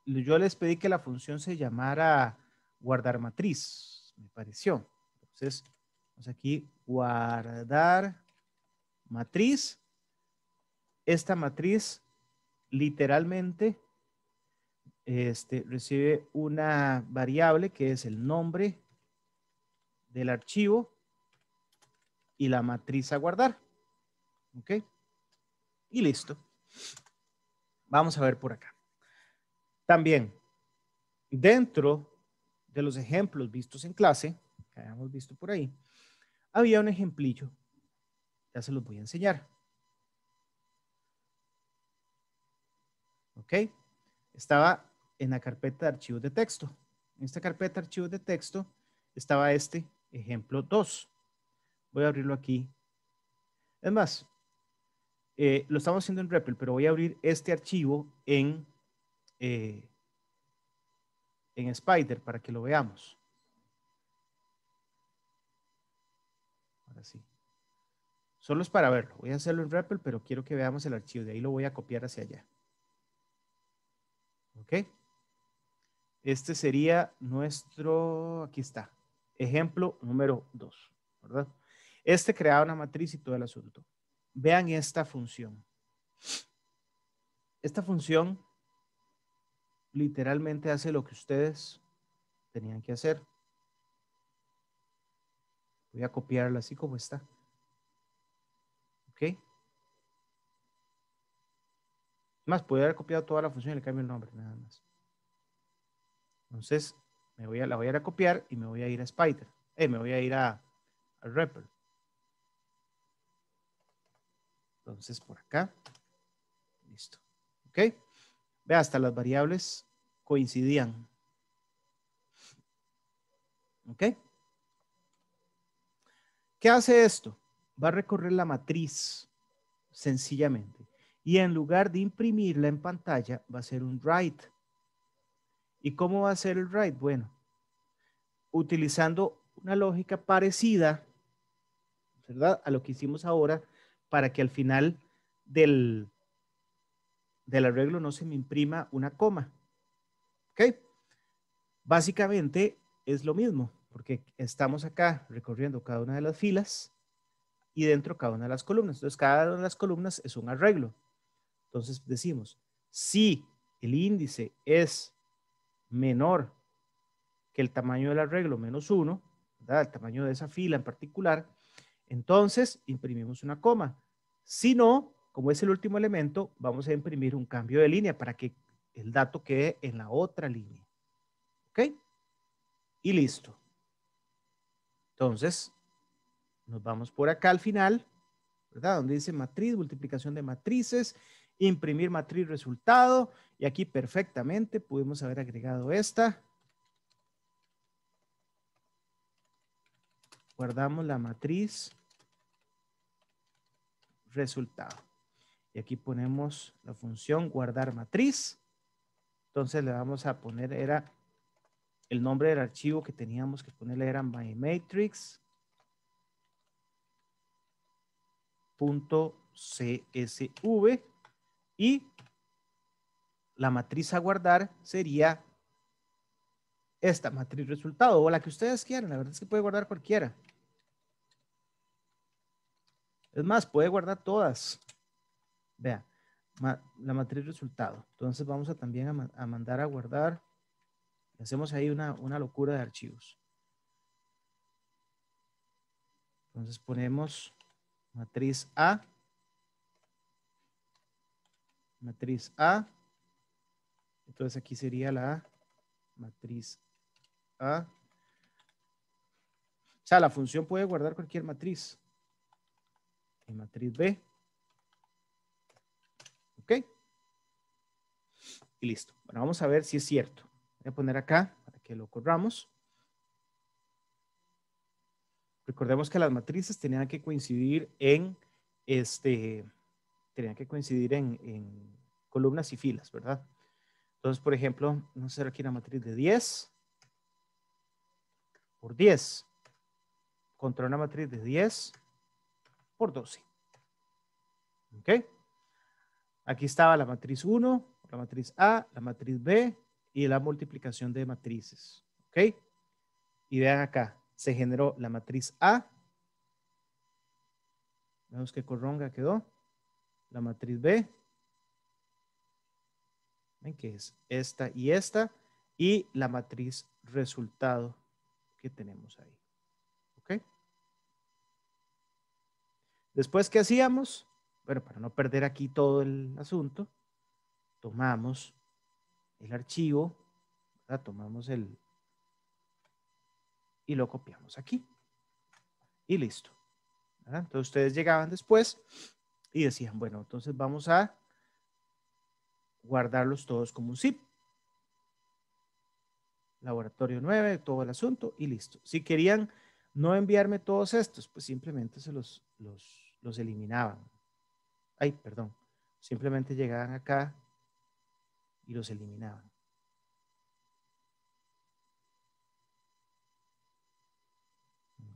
yo les pedí que la función se llamara guardar matriz, me pareció. Entonces, vamos aquí, guardar matriz. Esta matriz literalmente este, recibe una variable que es el nombre del archivo y la matriz a guardar. ¿Ok? Y listo. Vamos a ver por acá. También, dentro de los ejemplos vistos en clase, que habíamos visto por ahí, había un ejemplillo. Ya se los voy a enseñar. ¿Ok? Estaba en la carpeta de archivos de texto. En esta carpeta de archivos de texto estaba este ejemplo 2. Voy a abrirlo aquí. Además eh, lo estamos haciendo en REPL, pero voy a abrir este archivo en eh, en Spider para que lo veamos. Ahora sí. Solo es para verlo. Voy a hacerlo en Rappel, pero quiero que veamos el archivo. De ahí lo voy a copiar hacia allá. ¿Ok? Este sería nuestro, aquí está, ejemplo número 2, ¿verdad? Este creaba una matriz y todo el asunto. Vean esta función. Esta función literalmente hace lo que ustedes tenían que hacer. Voy a copiarla así como está. ¿Ok? Más, podría haber copiado toda la función y le cambio el nombre, nada más. Entonces, me voy a, la voy a ir copiar y me voy a ir a Spider. Eh, me voy a ir a, Rapper. Entonces, por acá. Listo. ¿Ok? Ve, hasta las variables coincidían. ¿Ok? ¿Qué hace esto? Va a recorrer la matriz, sencillamente. Y en lugar de imprimirla en pantalla, va a ser un write. ¿Y cómo va a ser el write? Bueno, utilizando una lógica parecida, ¿verdad? A lo que hicimos ahora, para que al final del, del arreglo no se me imprima una coma. ¿Ok? Básicamente es lo mismo, porque estamos acá recorriendo cada una de las filas y dentro cada una de las columnas. Entonces, cada una de las columnas es un arreglo. Entonces, decimos, si el índice es menor que el tamaño del arreglo menos uno, ¿verdad? el tamaño de esa fila en particular, entonces imprimimos una coma. Si no, como es el último elemento, vamos a imprimir un cambio de línea para que el dato quede en la otra línea. ¿Ok? Y listo. Entonces, nos vamos por acá al final, ¿verdad? Donde dice matriz, multiplicación de matrices, imprimir matriz resultado. Y aquí perfectamente pudimos haber agregado esta. Guardamos la matriz resultado. Y aquí ponemos la función guardar matriz. Entonces le vamos a poner, era el nombre del archivo que teníamos que ponerle era mymatrix.csv y la matriz a guardar sería esta matriz resultado o la que ustedes quieran. La verdad es que puede guardar cualquiera. Es más, puede guardar todas. Vea, la matriz resultado. Entonces vamos a también a, mandar a guardar. Hacemos ahí una, locura de archivos. Entonces ponemos matriz A. Matriz A. Entonces aquí sería la matriz A. O sea, la función puede guardar cualquier matriz. matriz B. y listo. Bueno, vamos a ver si es cierto. Voy a poner acá para que lo corramos. Recordemos que las matrices tenían que coincidir en este, tenían que coincidir en, columnas y filas, ¿verdad? Entonces, por ejemplo, vamos a hacer aquí una matriz de 10 por 10 contra una matriz de 10 por 12. ¿Ok? Aquí estaba la matriz 1, la matriz A, la matriz B y la multiplicación de matrices. ¿Ok? Y vean acá, se generó la matriz A. Vemos que corronga quedó. La matriz B. ¿Ven que es? Esta y esta. Y la matriz resultado que tenemos ahí. ¿Ok? Después, ¿qué hacíamos? Bueno, para no perder aquí todo el asunto, tomamos el archivo, ¿verdad? tomamos el y lo copiamos aquí. Y listo. Entonces ustedes llegaban después y decían, bueno, entonces vamos a guardarlos todos como un zip. Laboratorio 9, todo el asunto y listo. Si querían no enviarme todos estos, pues simplemente se los, los, los eliminaban. Ay, perdón. Simplemente llegaban acá y los eliminaban.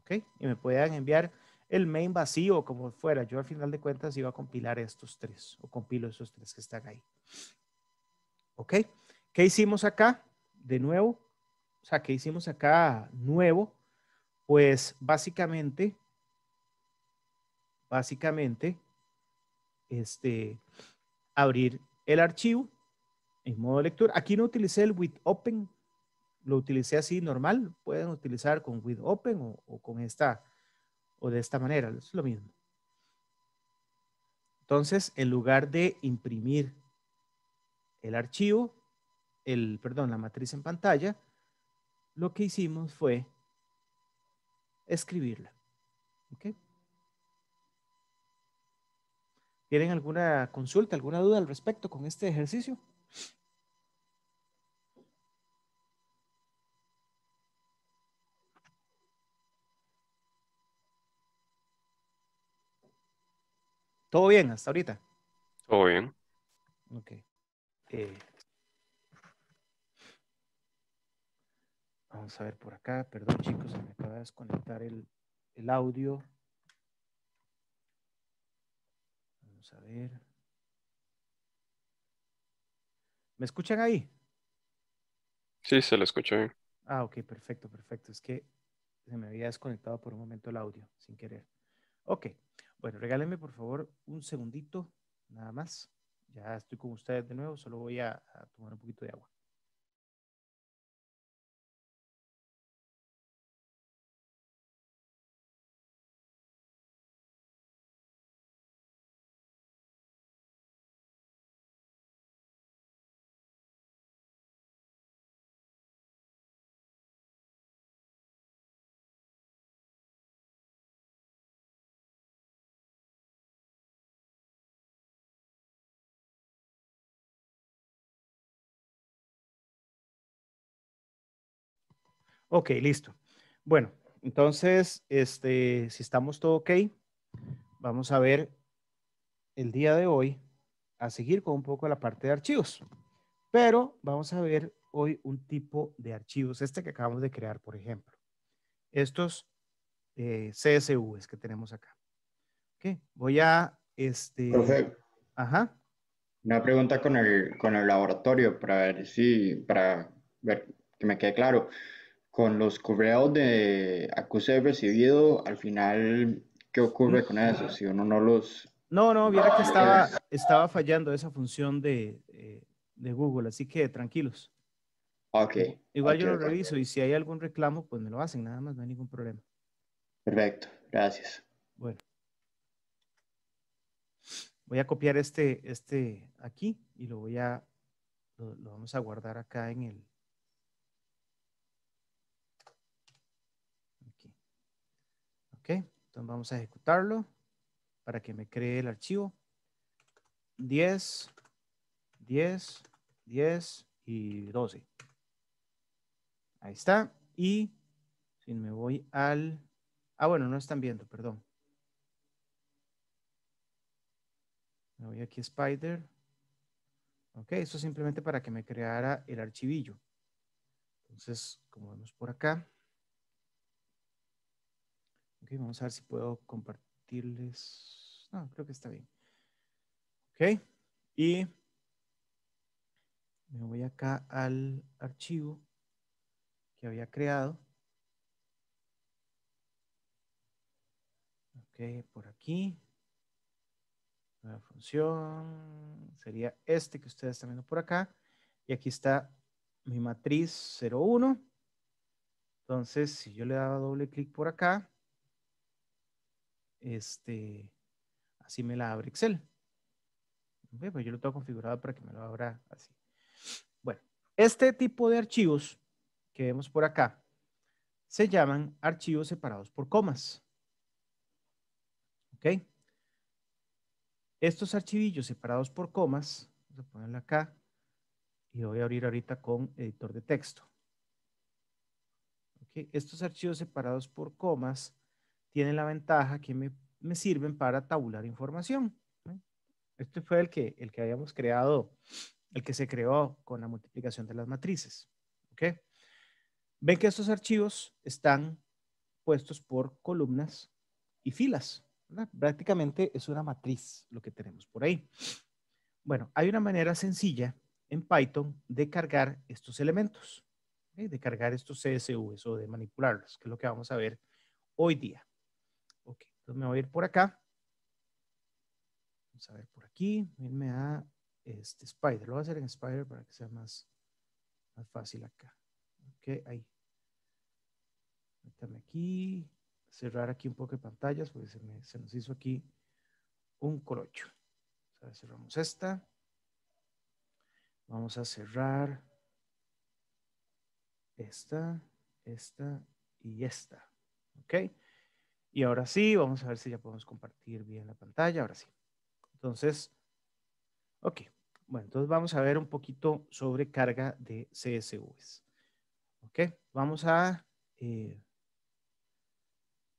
Ok. Y me podían enviar el main vacío como fuera. Yo al final de cuentas iba a compilar estos tres o compilo esos tres que están ahí. ¿Ok? ¿Qué hicimos acá? De nuevo, o sea, ¿qué hicimos acá nuevo? Pues básicamente, básicamente, este, abrir el archivo en modo lectura. Aquí no utilicé el with open, lo utilicé así normal. Pueden utilizar con with open o, con esta, o de esta manera, es lo mismo. Entonces, en lugar de imprimir el archivo, el, perdón, la matriz en pantalla, lo que hicimos fue escribirla. ¿Okay? ¿Tienen alguna consulta, alguna duda al respecto con este ejercicio? ¿Todo bien hasta ahorita? Todo bien. Ok. Eh, vamos a ver por acá. Perdón, chicos, se me acaba de desconectar el, el audio. Vamos a ver. ¿Me escuchan ahí? Sí, se lo escucho bien. Ah, ok, perfecto, perfecto. Es que se me había desconectado por un momento el audio, sin querer. Ok, bueno, regálenme por favor un segundito, nada más. Ya estoy con ustedes de nuevo, solo voy a tomar un poquito de agua. Ok, listo. Bueno, entonces, este, si estamos todo ok, vamos a ver el día de hoy a seguir con un poco la parte de archivos. Pero vamos a ver hoy un tipo de archivos, este que acabamos de crear, por ejemplo. Estos eh, CSVs que tenemos acá. Ok, voy a... Este, Ajá. Una pregunta con el, con el laboratorio para ver si, para ver que me quede claro con los correos de acuse recibido, al final, ¿qué ocurre con eso? Si uno no los... No, no, viera que ah, estaba, estaba fallando esa función eh, de, Google, así que tranquilos. Ok. Igual yo lo reviso y si hay algún reclamo, pues me lo hacen, nada más, no hay ningún problema. Perfecto, gracias. Bueno. Voy a copiar este, este aquí y lo voy a, lo vamos a guardar acá en el, Ok, entonces vamos a ejecutarlo para que me cree el archivo. 10, 10, 10 y 12. Ahí está. Y si me voy al... Ah, bueno, no están viendo, perdón. Me voy aquí a Spider. Ok, esto simplemente para que me creara el archivillo. Entonces, como vemos por acá, Ok, vamos a ver si puedo compartirles. No, creo que está bien. Ok, y me voy acá al archivo que había creado. Ok, por aquí. La función. Sería este que ustedes están viendo por acá. Y aquí está mi matriz 01. Entonces, si yo le daba doble clic por acá, este, así me la abre Excel. Pues yo lo tengo configurado para que me lo abra así. Bueno, este tipo de archivos que vemos por acá se llaman archivos separados por comas. ¿Ok? Estos archivillos separados por comas, vamos a ponerlo acá, y voy a abrir ahorita con editor de texto. ¿Ok? Estos archivos separados por comas tienen la ventaja que me, sirven para tabular información. Este fue el que, el que habíamos creado, el que se creó con la multiplicación de las matrices. ¿Ok? Ven que estos archivos están puestos por columnas y filas. Prácticamente es una matriz lo que tenemos por ahí. Bueno, hay una manera sencilla en Python de cargar estos elementos, de cargar estos CSVs o de manipularlos, que es lo que vamos a ver hoy día. Entonces me voy a ir por acá. Vamos a ver por aquí, irme a este Spider. Lo voy a hacer en Spider para que sea más, fácil acá. Ok, ahí. Métame aquí. Cerrar aquí un poco de pantallas porque se, nos hizo aquí un colocho. cerramos esta. Vamos a cerrar esta, esta y esta. ¿Ok? Y ahora sí, vamos a ver si ya podemos compartir bien la pantalla. Ahora sí. Entonces, ok. Bueno, entonces vamos a ver un poquito sobre carga de CSVs. Ok, vamos a... Eh,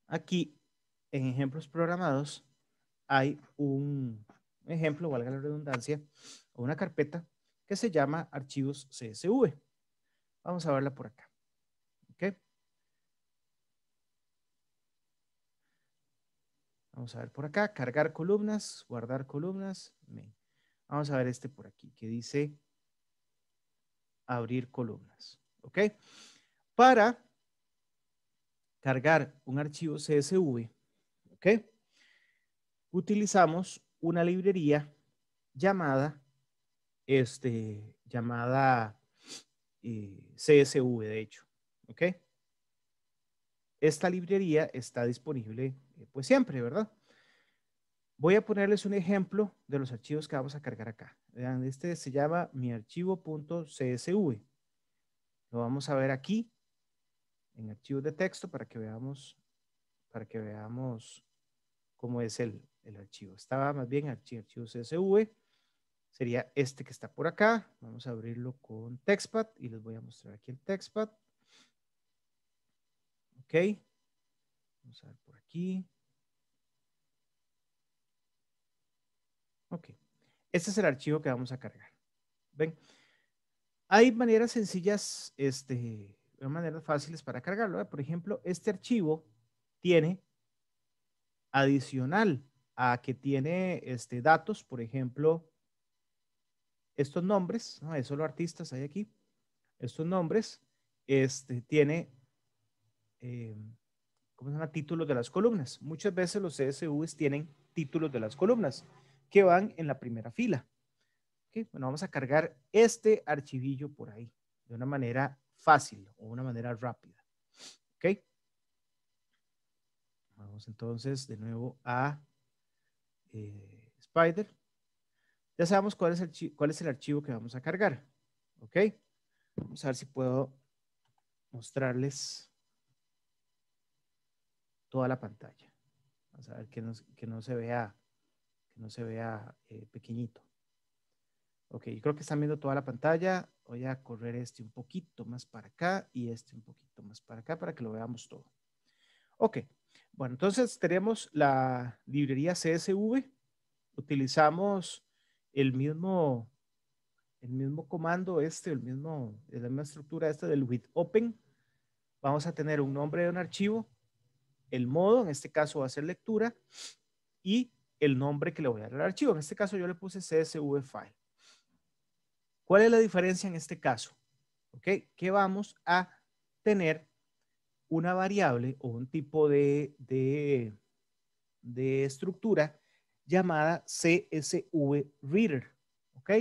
aquí, en ejemplos programados, hay un ejemplo, valga la redundancia, una carpeta que se llama archivos CSV. Vamos a verla por acá. ¿Ok? Vamos a ver por acá, cargar columnas, guardar columnas. Vamos a ver este por aquí que dice abrir columnas. ¿Ok? Para cargar un archivo CSV, ¿ok? Utilizamos una librería llamada, este, llamada eh, CSV, de hecho, ¿ok? Esta librería está disponible eh, pues siempre, ¿verdad? Voy a ponerles un ejemplo de los archivos que vamos a cargar acá. este se llama mi Lo vamos a ver aquí en archivo de texto para que veamos, para que veamos cómo es el, archivo. Estaba más bien archivo, CSV. Sería este que está por acá. Vamos a abrirlo con TextPad y les voy a mostrar aquí el TextPad. Ok. Vamos a ver por aquí. Ok. Este es el archivo que vamos a cargar. ¿Ven? Hay maneras sencillas, este, maneras fáciles para cargarlo. ¿eh? Por ejemplo, este archivo tiene adicional a que tiene este, datos, por ejemplo, estos nombres, ¿no? solo artistas hay aquí, estos nombres, este, tiene eh, ¿cómo se llama? Títulos de las columnas. Muchas veces los CSVs tienen títulos de las columnas que van en la primera fila. Bueno, vamos a cargar este archivillo por ahí de una manera fácil o una manera rápida. ¿Ok? Vamos entonces de nuevo a eh, Spider. Ya sabemos cuál es, el, cuál es el archivo que vamos a cargar. ¿Ok? Vamos a ver si puedo mostrarles toda la pantalla. Vamos a ver que no, que no se vea, que no se vea eh, pequeñito. Ok, creo que están viendo toda la pantalla. Voy a correr este un poquito más para acá y este un poquito más para acá para que lo veamos todo. Ok, bueno, entonces tenemos la librería CSV. Utilizamos el mismo, el mismo comando este, el mismo, la misma estructura esta del with open. Vamos a tener un nombre de un archivo el modo, en este caso va a ser lectura, y el nombre que le voy a dar al archivo. En este caso yo le puse CSV file. ¿Cuál es la diferencia en este caso? ¿Ok? Que vamos a tener una variable o un tipo de, de, estructura llamada CSV Reader. ¿Ok?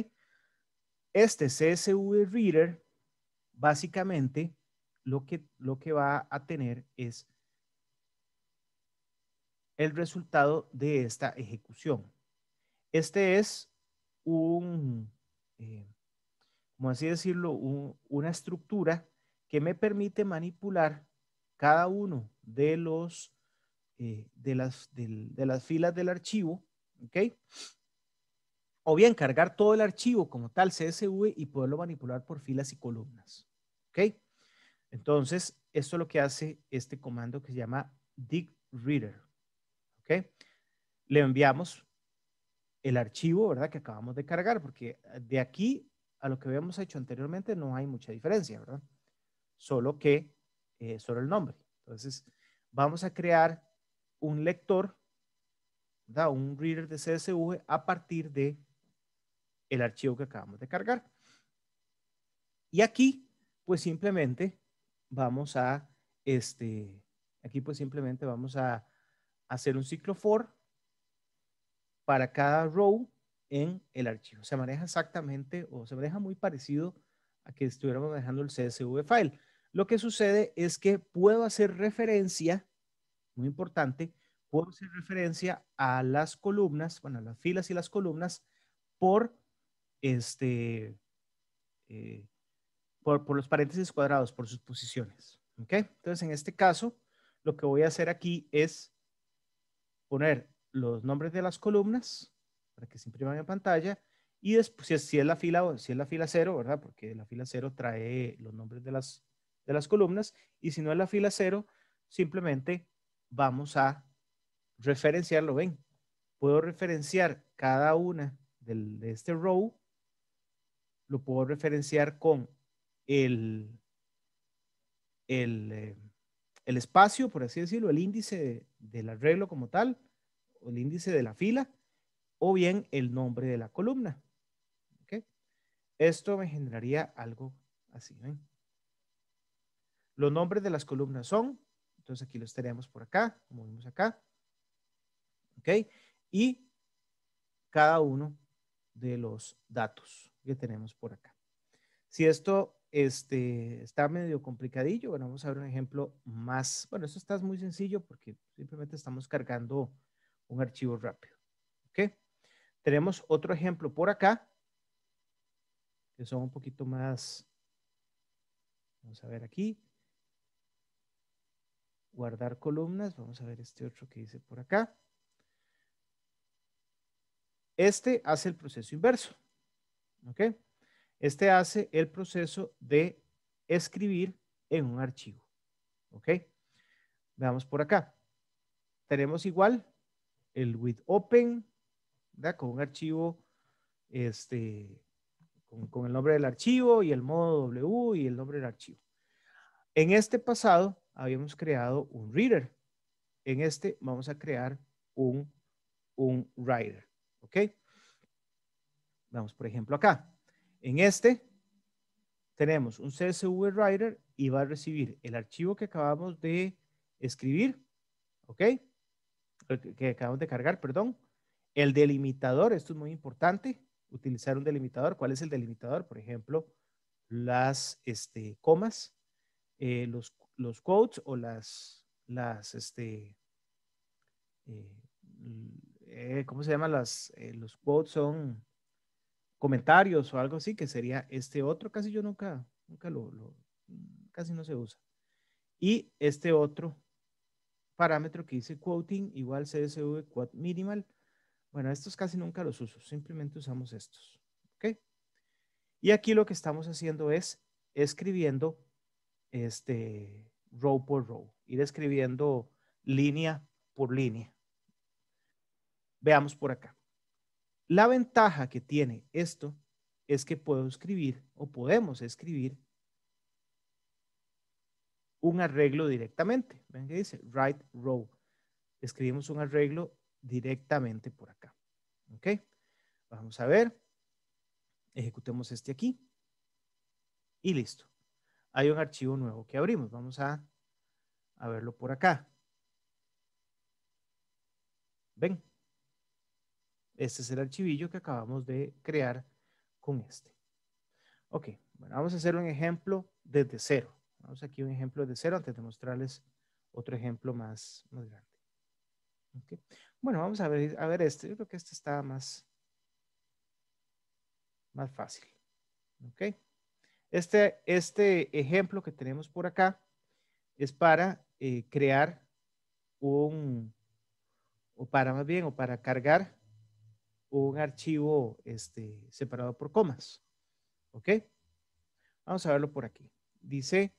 Este CSV Reader básicamente lo que, lo que va a tener es el resultado de esta ejecución. Este es un, eh, como así decirlo, una estructura que me permite manipular cada uno de los eh, de, las, de, de, las filas del archivo, ¿ok? O bien cargar todo el archivo como tal CSV y poderlo manipular por filas y columnas, ¿ok? Entonces, esto es lo que hace este comando que se llama dig reader. ¿ok? Le enviamos el archivo, ¿verdad? Que acabamos de cargar, porque de aquí a lo que habíamos hecho anteriormente no hay mucha diferencia, ¿verdad? Solo que, eh, solo el nombre. Entonces, vamos a crear un lector, Un reader de CSV a partir de el archivo que acabamos de cargar. Y aquí, pues simplemente vamos a, este, aquí pues simplemente vamos a hacer un ciclo for para cada row en el archivo. Se maneja exactamente o se maneja muy parecido a que estuviéramos manejando el CSV file. Lo que sucede es que puedo hacer referencia, muy importante, puedo hacer referencia a las columnas, bueno, a las filas y las columnas por este, eh, por, por, los paréntesis cuadrados, por sus posiciones. ¿Ok? Entonces, en este caso, lo que voy a hacer aquí es poner los nombres de las columnas para que se impriman en pantalla y después, si es, la fila, si es la fila cero, ¿verdad? Porque la fila cero trae los nombres de las, de las columnas y si no es la fila cero, simplemente vamos a referenciarlo, ¿ven? Puedo referenciar cada una del, de este row, lo puedo referenciar con el, el eh, el espacio, por así decirlo, el índice del arreglo como tal, o el índice de la fila, o bien el nombre de la columna. Esto me generaría algo así. ¿ven? Los nombres de las columnas son, entonces aquí los tenemos por acá, como vimos acá. ¿Ok? Y cada uno de los datos que tenemos por acá. Si esto este, está medio complicadillo. Bueno, vamos a ver un ejemplo más. Bueno, esto está muy sencillo porque simplemente estamos cargando un archivo rápido. ¿Ok? Tenemos otro ejemplo por acá, que son un poquito más, vamos a ver aquí, guardar columnas, vamos a ver este otro que dice por acá. Este hace el proceso inverso. ¿Ok? Este hace el proceso de escribir en un archivo. ¿Ok? Veamos por acá. Tenemos igual el with open, ¿verdad? Con un archivo, este, con, el nombre del archivo y el modo W y el nombre del archivo. En este pasado habíamos creado un reader. En este vamos a crear un, un writer. ¿Ok? Vamos, por ejemplo, acá. En este tenemos un CSV Writer y va a recibir el archivo que acabamos de escribir, ¿ok? Que acabamos de cargar, perdón. El delimitador, esto es muy importante, utilizar un delimitador. ¿Cuál es el delimitador? Por ejemplo, las este, comas, eh, los, los, quotes o las, las este, eh, eh, ¿cómo se llama? Las, los quotes son comentarios o algo así, que sería este otro, casi yo nunca, nunca lo, mm, casi no se usa. Y este otro parámetro que dice quoting igual CSV quote minimal. Bueno, estos casi nunca los uso, simplemente usamos estos. ¿Ok? Y aquí lo que estamos haciendo es escribiendo este row por row, ir escribiendo línea por línea. Veamos por acá. La ventaja que tiene esto es que puedo escribir o podemos escribir un arreglo directamente. Ven qué dice Write row. Escribimos un arreglo directamente por acá. ¿Ok? Vamos a ver. Ejecutemos este aquí. Y listo. Hay un archivo nuevo que abrimos. Vamos a, a verlo por acá. Ven. Este es el archivillo que acabamos de crear con este. Ok, bueno, vamos a hacer un ejemplo desde cero. Vamos aquí un ejemplo de cero antes de mostrarles otro ejemplo más, grande. Bueno, vamos a ver, a ver este. Yo creo que este está más, más fácil. Ok. Este, este ejemplo que tenemos por acá es para eh, crear un, o para más bien, o para cargar un archivo este, separado por comas. ¿Ok? Vamos a verlo por aquí. Dice,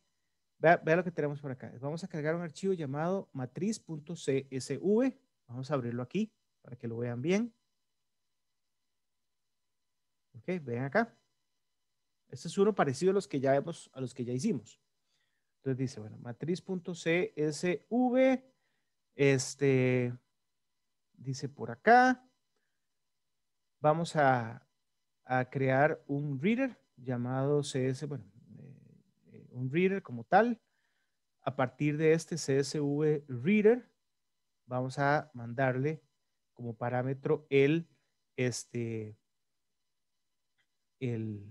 vea, lo que tenemos por acá. Vamos a cargar un archivo llamado matriz.csv. Vamos a abrirlo aquí para que lo vean bien. ¿Ok? vean acá. Este es uno parecido a los que ya hemos, a los que ya hicimos. Entonces dice, bueno, matriz.csv, este, dice por acá, vamos a, crear un reader llamado CS, bueno, eh, eh, un reader como tal. A partir de este CSV reader, vamos a mandarle como parámetro el, este, el,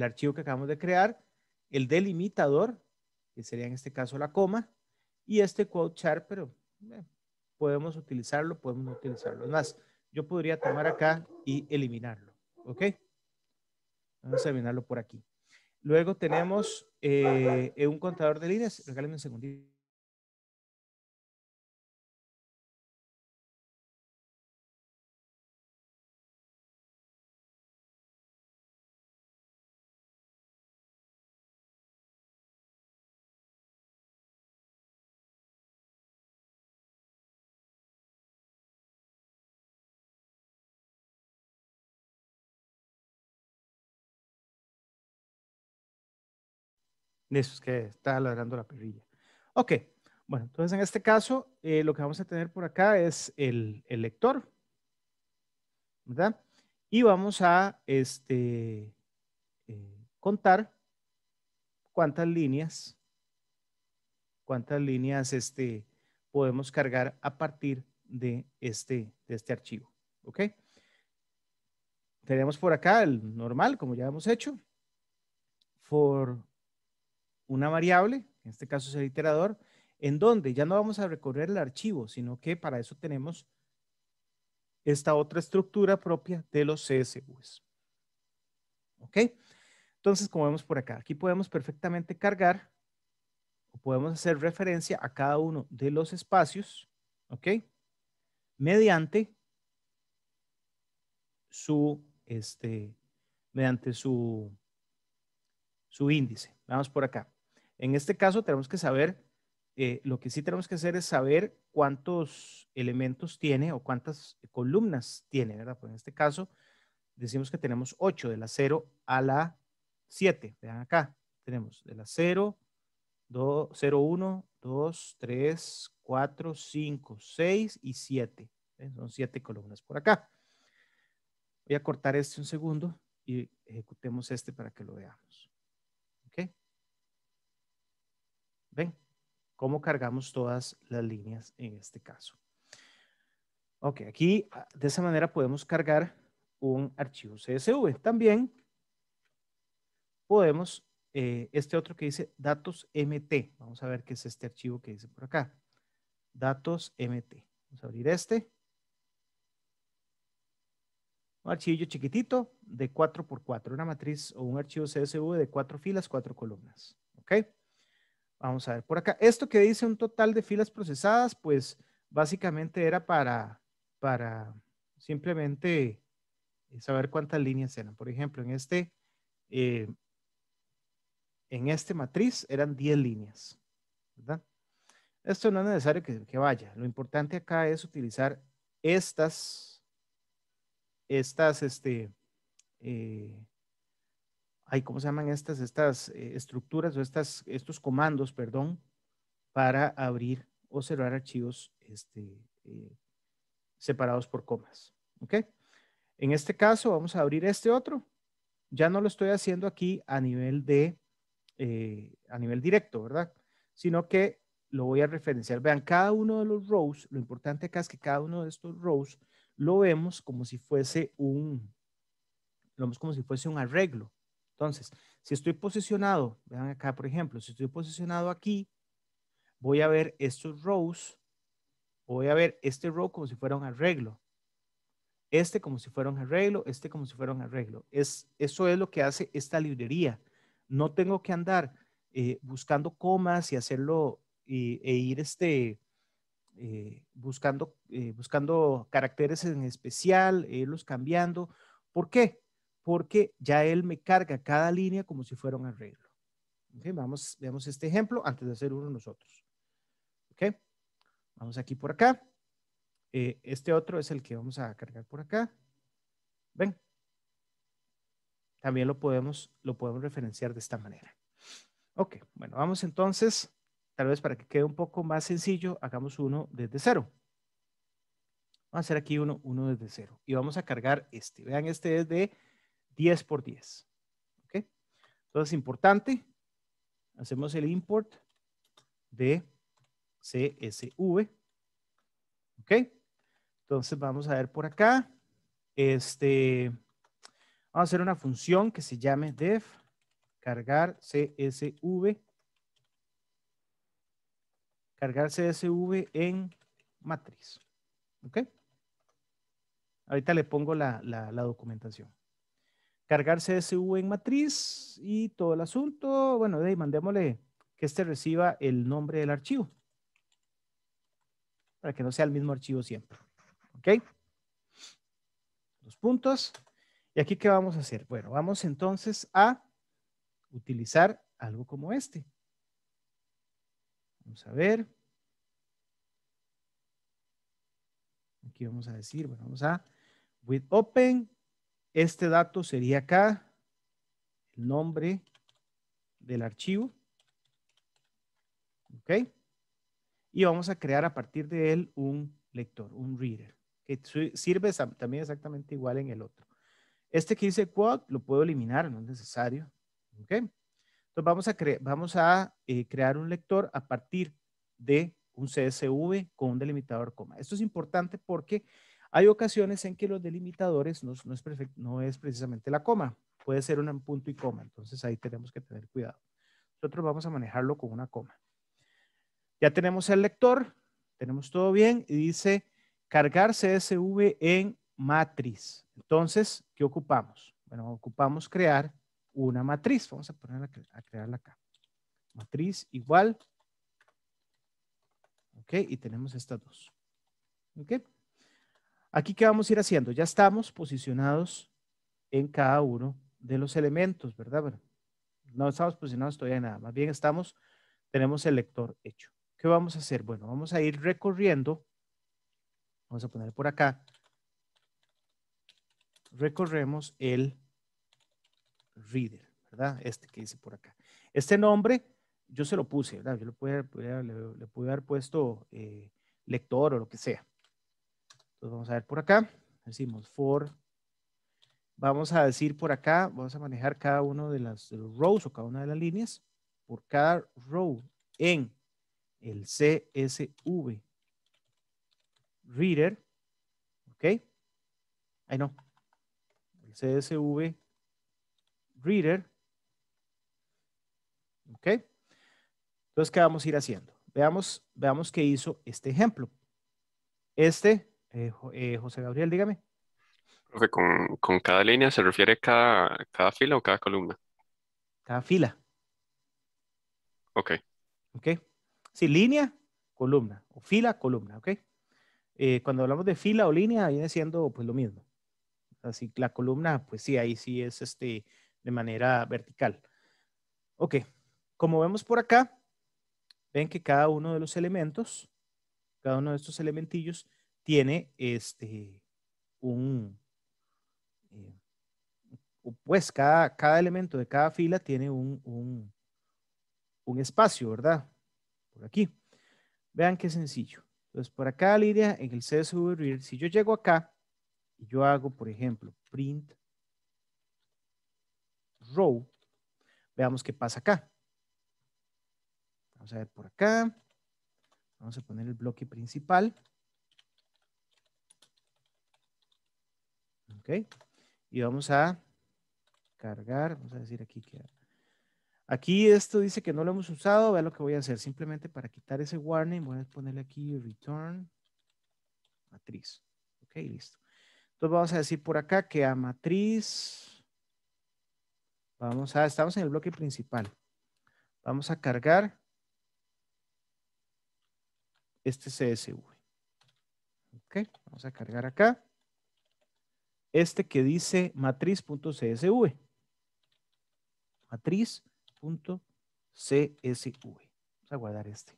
archivo que acabamos de crear, el delimitador, que sería en este caso la coma, y este quote chart, pero eh, podemos utilizarlo, podemos no utilizarlo. más, yo podría tomar acá y eliminarlo, ¿ok? Vamos a eliminarlo por aquí. Luego tenemos eh, un contador de líneas. Regálenme un segundito. Eso es que está ladrando la perrilla. Ok, bueno, entonces en este caso eh, lo que vamos a tener por acá es el, lector, ¿verdad? Y vamos a este, eh, contar cuántas líneas, cuántas líneas este, podemos cargar a partir de este, de este archivo, ¿ok? Tenemos por acá el normal, como ya hemos hecho, for una variable, en este caso es el iterador, en donde ya no vamos a recorrer el archivo, sino que para eso tenemos esta otra estructura propia de los CSVs. ¿Ok? Entonces, como vemos por acá, aquí podemos perfectamente cargar o podemos hacer referencia a cada uno de los espacios, ¿ok? Mediante su, este, mediante su, su índice. Vamos por acá. En este caso tenemos que saber, eh, lo que sí tenemos que hacer es saber cuántos elementos tiene o cuántas columnas tiene, ¿verdad? Pues en este caso decimos que tenemos 8, de la 0 a la 7. Vean acá, tenemos de la 0, 0, 1, 2, 3, 4, 5, 6 y 7. ¿Eh? Son 7 columnas por acá. Voy a cortar este un segundo y ejecutemos este para que lo veamos. ¿Ven? Cómo cargamos todas las líneas en este caso. Ok, aquí ah, de esa manera podemos cargar un archivo CSV. También podemos, eh, este otro que dice datos MT. Vamos a ver qué es este archivo que dice por acá. Datos MT. Vamos a abrir este. Un archivillo chiquitito de 4x4, una matriz o un archivo CSV de cuatro filas, cuatro columnas. ¿Ok? Vamos a ver por acá. Esto que dice un total de filas procesadas, pues básicamente era para, para simplemente saber cuántas líneas eran. Por ejemplo, en este, eh, en este matriz eran 10 líneas. ¿verdad? Esto no es necesario que, vaya. Lo importante acá es utilizar estas, estas, este, eh, ¿cómo se llaman estas, estas eh, estructuras o estas, estos comandos, perdón, para abrir o cerrar archivos este, eh, separados por comas. ¿Ok? En este caso vamos a abrir este otro. Ya no lo estoy haciendo aquí a nivel de, eh, a nivel directo, ¿verdad? Sino que lo voy a referenciar. Vean, cada uno de los rows, lo importante acá es que cada uno de estos rows lo vemos como si fuese un, lo vemos como si fuese un arreglo. Entonces, si estoy posicionado, vean acá, por ejemplo, si estoy posicionado aquí, voy a ver estos rows, voy a ver este row como si fuera un arreglo, este como si fuera un arreglo, este como si fuera un arreglo. Es, eso es lo que hace esta librería. No tengo que andar eh, buscando comas y hacerlo e ir este, eh, buscando, eh, buscando caracteres en especial, e irlos cambiando. ¿Por qué? porque ya él me carga cada línea como si fuera un arreglo. vamos, veamos este ejemplo antes de hacer uno nosotros. Okay, vamos aquí por acá. Eh, este otro es el que vamos a cargar por acá. ¿Ven? También lo podemos, lo podemos referenciar de esta manera. Ok, bueno, vamos entonces, tal vez para que quede un poco más sencillo, hagamos uno desde cero. Vamos a hacer aquí uno, uno desde cero. Y vamos a cargar este. Vean, este es de 10 por 10. ¿Ok? Entonces, importante, hacemos el import de CSV. ¿Ok? Entonces, vamos a ver por acá. Este, vamos a hacer una función que se llame def cargar CSV. Cargar CSV en matriz. ¿Ok? Ahorita le pongo la documentación cargarse CSV en matriz y todo el asunto. Bueno, de mandémosle que este reciba el nombre del archivo. Para que no sea el mismo archivo siempre. ¿Ok? Los puntos. ¿Y aquí qué vamos a hacer? Bueno, vamos entonces a utilizar algo como este. Vamos a ver. Aquí vamos a decir, bueno, vamos a with open este dato sería acá, el nombre del archivo. ¿Ok? Y vamos a crear a partir de él un lector, un reader, que sirve también exactamente igual en el otro. Este que dice quad lo puedo eliminar, no es necesario. ¿Ok? Entonces vamos a, vamos a eh, crear un lector a partir de un CSV con un delimitador coma. Esto es importante porque hay ocasiones en que los delimitadores no, es, precisamente la coma, puede ser un punto y coma, entonces ahí tenemos que tener cuidado. Nosotros vamos a manejarlo con una coma. Ya tenemos el lector, tenemos todo bien y dice cargar CSV en matriz. Entonces, ¿qué ocupamos? Bueno, ocupamos crear una matriz. Vamos a ponerla a crearla acá. Matriz igual. Ok, y tenemos estas dos. Ok. Aquí, ¿qué vamos a ir haciendo? Ya estamos posicionados en cada uno de los elementos, ¿verdad? Bueno, no estamos posicionados todavía nada, más bien estamos, tenemos el lector hecho. ¿Qué vamos a hacer? Bueno, vamos a ir recorriendo, vamos a poner por acá, recorremos el reader, ¿verdad? Este que dice por acá. Este nombre yo se lo puse, ¿verdad? Yo le, pude haber puesto eh, lector o lo que sea. Entonces pues vamos a ver por acá. Decimos for. Vamos a decir por acá, vamos a manejar cada uno de, las, rows o cada una de las líneas. Por cada row en el CSV Reader. ¿Ok? Ahí no. El CSV Reader. ¿Ok? Entonces, ¿qué vamos a ir haciendo? Veamos, veamos qué hizo este ejemplo. Este eh, eh, José Gabriel, dígame. Profe, ¿con, cada línea se refiere cada, cada fila o cada columna? Cada fila. Ok. Ok. Sí, línea, columna. O fila, columna. Ok. Eh, cuando hablamos de fila o línea, viene siendo pues lo mismo. Así que la columna, pues sí, ahí sí es este, de manera vertical. Ok. Como vemos por acá, ven que cada uno de los elementos, cada uno de estos elementillos, tiene este, un, eh, pues cada, elemento de cada fila tiene un, un, espacio, ¿verdad? Por aquí. Vean qué sencillo. Entonces, por acá, Lidia, en el CSV, si yo llego acá y yo hago, por ejemplo, print row, veamos qué pasa acá. Vamos a ver por acá. Vamos a poner el bloque principal. ¿Ok? Y vamos a cargar, vamos a decir aquí que... Aquí esto dice que no lo hemos usado, vea lo que voy a hacer. Simplemente para quitar ese warning voy a ponerle aquí return matriz. Ok, listo. Entonces vamos a decir por acá que a matriz, vamos a, estamos en el bloque principal. Vamos a cargar este CSV. Ok, vamos a cargar acá este que dice matriz.csv. Matriz.csv. Vamos a guardar este.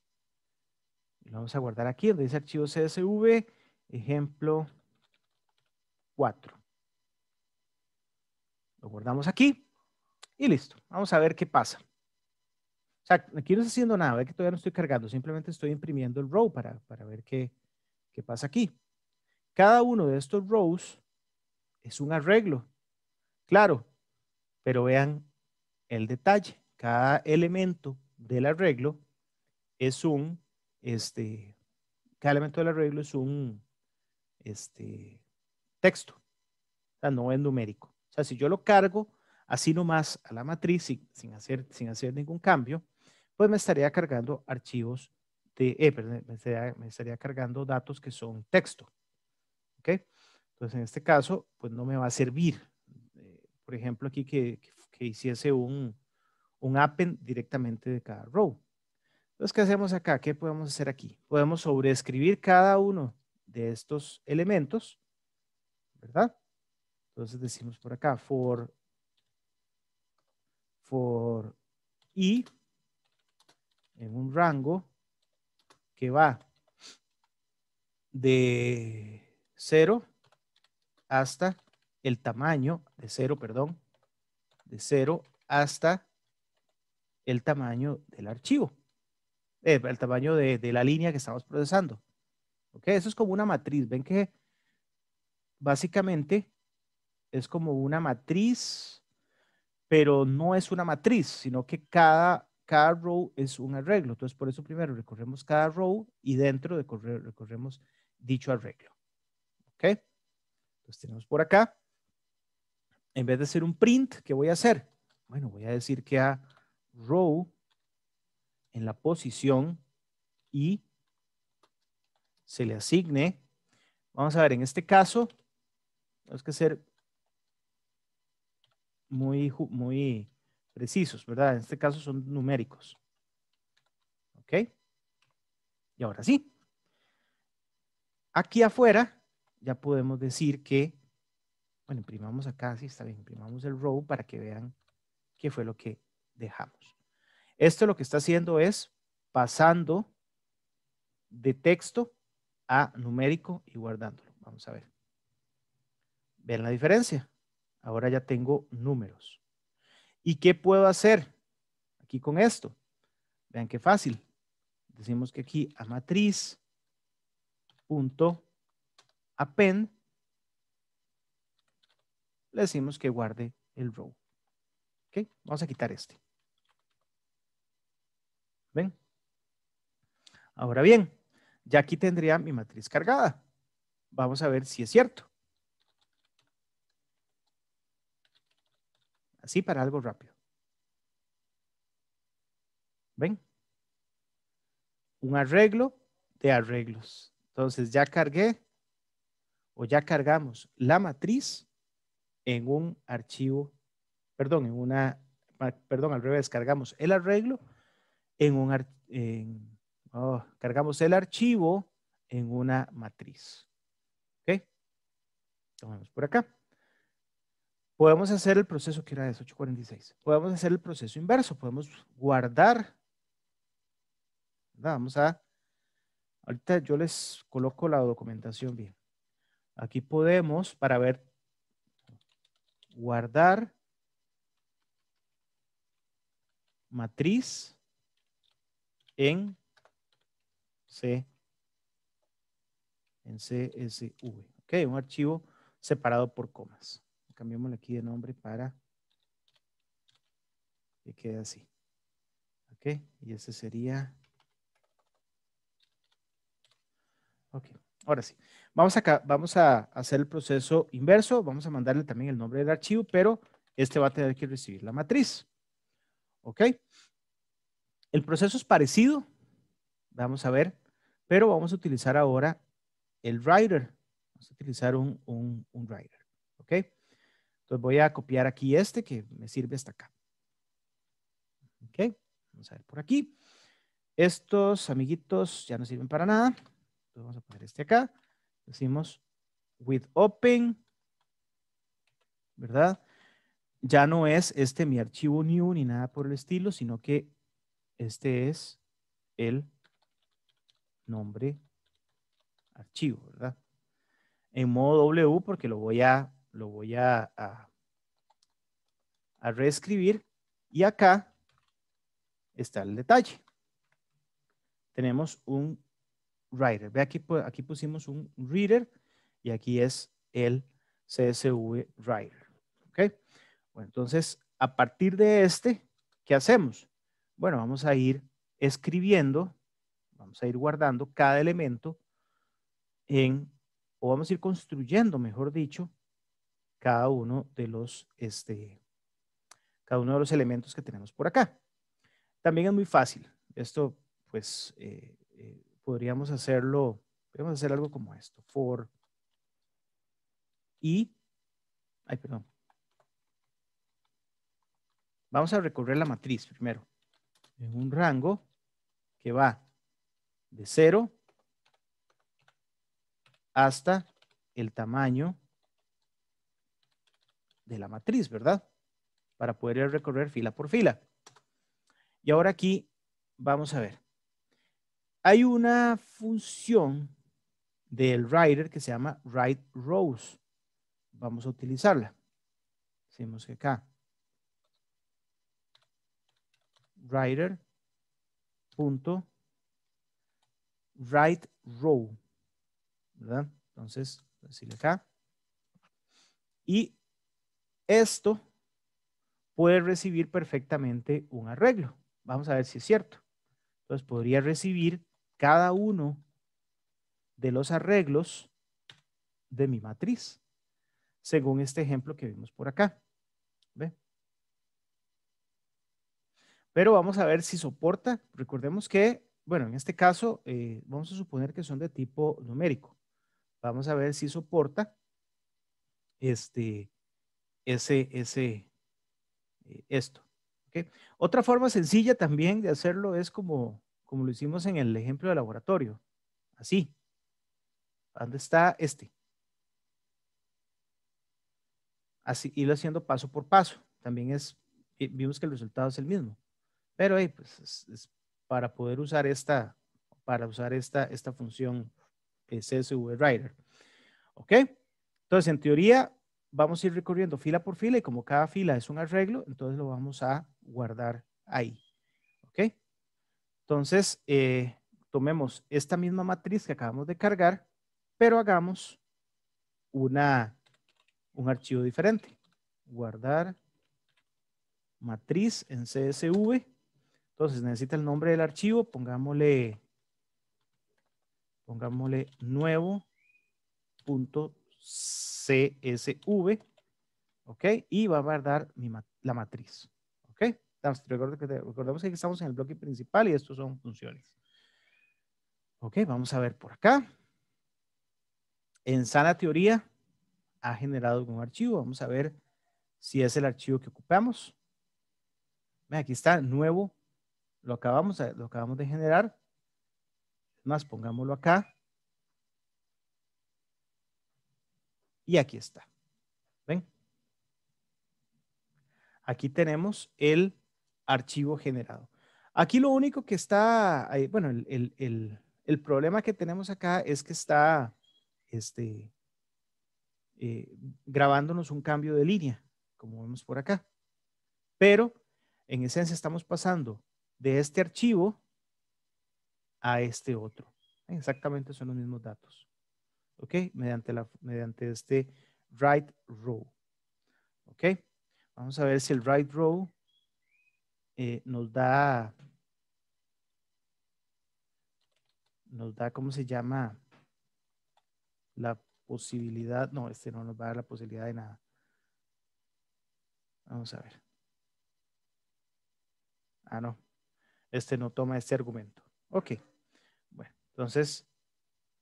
Lo vamos a guardar aquí, donde dice archivo CSV, ejemplo 4. Lo guardamos aquí y listo. Vamos a ver qué pasa. O sea, aquí no estoy haciendo nada, ve que todavía no estoy cargando, simplemente estoy imprimiendo el row para, ver qué pasa aquí. Cada uno de estos rows es un arreglo, claro, pero vean el detalle. Cada elemento del arreglo es un, este, cada elemento del arreglo es un este, texto, no es numérico. O sea, si yo lo cargo así nomás a la matriz sin, sin hacer, sin hacer ningún cambio, pues me estaría cargando archivos de, eh, me, estaría, cargando datos que son texto. ¿Ok? Entonces, en este caso, pues no me va a servir. Eh, por ejemplo, aquí que, hiciese un, un, append directamente de cada row. Entonces, ¿qué hacemos acá? ¿Qué podemos hacer aquí? Podemos sobreescribir cada uno de estos elementos, ¿verdad? Entonces decimos por acá, for, for i en un rango que va de 0 hasta el tamaño de cero perdón, de cero hasta el tamaño del archivo, eh, el tamaño de, la línea que estamos procesando. ¿Ok? Eso es como una matriz. Ven que básicamente es como una matriz, pero no es una matriz, sino que cada, row es un arreglo. Entonces, por eso primero recorremos cada row y dentro de recorremos dicho arreglo. ¿Ok? Entonces tenemos por acá, en vez de hacer un print, ¿qué voy a hacer? Bueno, voy a decir que a row en la posición y se le asigne. Vamos a ver, en este caso, tenemos que ser muy, muy precisos, ¿verdad? En este caso son numéricos. ¿Ok? Y ahora sí. Aquí afuera ya podemos decir que, bueno, imprimamos acá, sí está bien, imprimamos el row para que vean qué fue lo que dejamos. Esto lo que está haciendo es pasando de texto a numérico y guardándolo. Vamos a ver. ¿Ven la diferencia? Ahora ya tengo números. ¿Y qué puedo hacer aquí con esto? Vean qué fácil. Decimos que aquí a matriz punto append, le decimos que guarde el row. ¿Ok? Vamos a quitar este. ¿Ven? Ahora bien, ya aquí tendría mi matriz cargada. Vamos a ver si es cierto. Así para algo rápido. ¿Ven? Un arreglo de arreglos. Entonces ya cargué o ya cargamos la matriz en un archivo, perdón, en una, perdón, al revés, cargamos el arreglo en un, oh, cargamos el archivo en una matriz. ¿Ok? Tomamos por acá. Podemos hacer el proceso, que era de 846. Podemos hacer el proceso inverso. Podemos guardar. Vamos a... Ahorita yo les coloco la documentación bien. Aquí podemos, para ver, guardar matriz en C, en CSV. Ok, un archivo separado por comas. Cambiémosle aquí de nombre para que quede así. Ok, y ese sería... Ok, ahora sí. Vamos a, vamos a hacer el proceso inverso, vamos a mandarle también el nombre del archivo, pero este va a tener que recibir la matriz. ¿Ok? El proceso es parecido, vamos a ver, pero vamos a utilizar ahora el writer. Vamos a utilizar un, un writer. ¿Ok? Entonces voy a copiar aquí este que me sirve hasta acá. ¿Ok? Vamos a ver por aquí. Estos amiguitos ya no sirven para nada. Entonces vamos a poner este acá. Decimos with open, ¿verdad? Ya no es este mi archivo new ni nada por el estilo, sino que este es el nombre archivo, ¿verdad? En modo W porque lo voy a, lo voy a, a reescribir y acá está el detalle. Tenemos un Writer. Ve aquí, aquí pusimos un Reader y aquí es el CSV Writer. ¿Ok? Bueno, entonces, a partir de este, ¿qué hacemos? Bueno, vamos a ir escribiendo, vamos a ir guardando cada elemento en, o vamos a ir construyendo, mejor dicho, cada uno de los, este, cada uno de los elementos que tenemos por acá. También es muy fácil. Esto, pues, eh, eh, podríamos hacerlo, podríamos hacer algo como esto, for y, ay, perdón. Vamos a recorrer la matriz primero, en un rango que va de cero hasta el tamaño de la matriz, ¿verdad? Para poder recorrer fila por fila. Y ahora aquí vamos a ver. Hay una función del writer que se llama write rows. Vamos a utilizarla. Decimos que acá. Writer punto write row. ¿Verdad? Entonces, decirle acá. Y esto puede recibir perfectamente un arreglo. Vamos a ver si es cierto. Entonces podría recibir cada uno de los arreglos de mi matriz, según este ejemplo que vimos por acá. ¿Ve? Pero vamos a ver si soporta. Recordemos que, bueno, en este caso, eh, vamos a suponer que son de tipo numérico. Vamos a ver si soporta este, ese, ese, eh, esto. ¿okay? Otra forma sencilla también de hacerlo es como como lo hicimos en el ejemplo de laboratorio. Así. ¿Dónde está este? Así, irlo haciendo paso por paso. También es, vimos que el resultado es el mismo. Pero ahí pues es, para poder usar esta, para usar esta, esta función CSV Writer. ¿Ok? Entonces, en teoría, vamos a ir recorriendo fila por fila y como cada fila es un arreglo, entonces lo vamos a guardar ahí. Entonces, eh, tomemos esta misma matriz que acabamos de cargar, pero hagamos una, un archivo diferente. Guardar matriz en CSV. Entonces necesita el nombre del archivo, pongámosle, pongámosle nuevo.csv, ¿ok? Y va a guardar la matriz. Recordemos que estamos en el bloque principal y estos son funciones. Ok, vamos a ver por acá. En sana teoría ha generado un archivo. Vamos a ver si es el archivo que ocupamos. Aquí está, nuevo. Lo acabamos, lo acabamos de generar. Más, pongámoslo acá. Y aquí está. ¿Ven? Aquí tenemos el archivo generado. Aquí lo único que está, eh, bueno, el, problema que tenemos acá es que está este, eh, grabándonos un cambio de línea, como vemos por acá. Pero, en esencia, estamos pasando de este archivo a este otro. Exactamente son los mismos datos. ¿Ok? Mediante, la, mediante este write row. ¿Ok? Vamos a ver si el write row eh, nos da, nos da, ¿cómo se llama? La posibilidad, no, este no nos va a dar la posibilidad de nada. Vamos a ver. Ah, no. Este no toma este argumento. Ok. Bueno, entonces,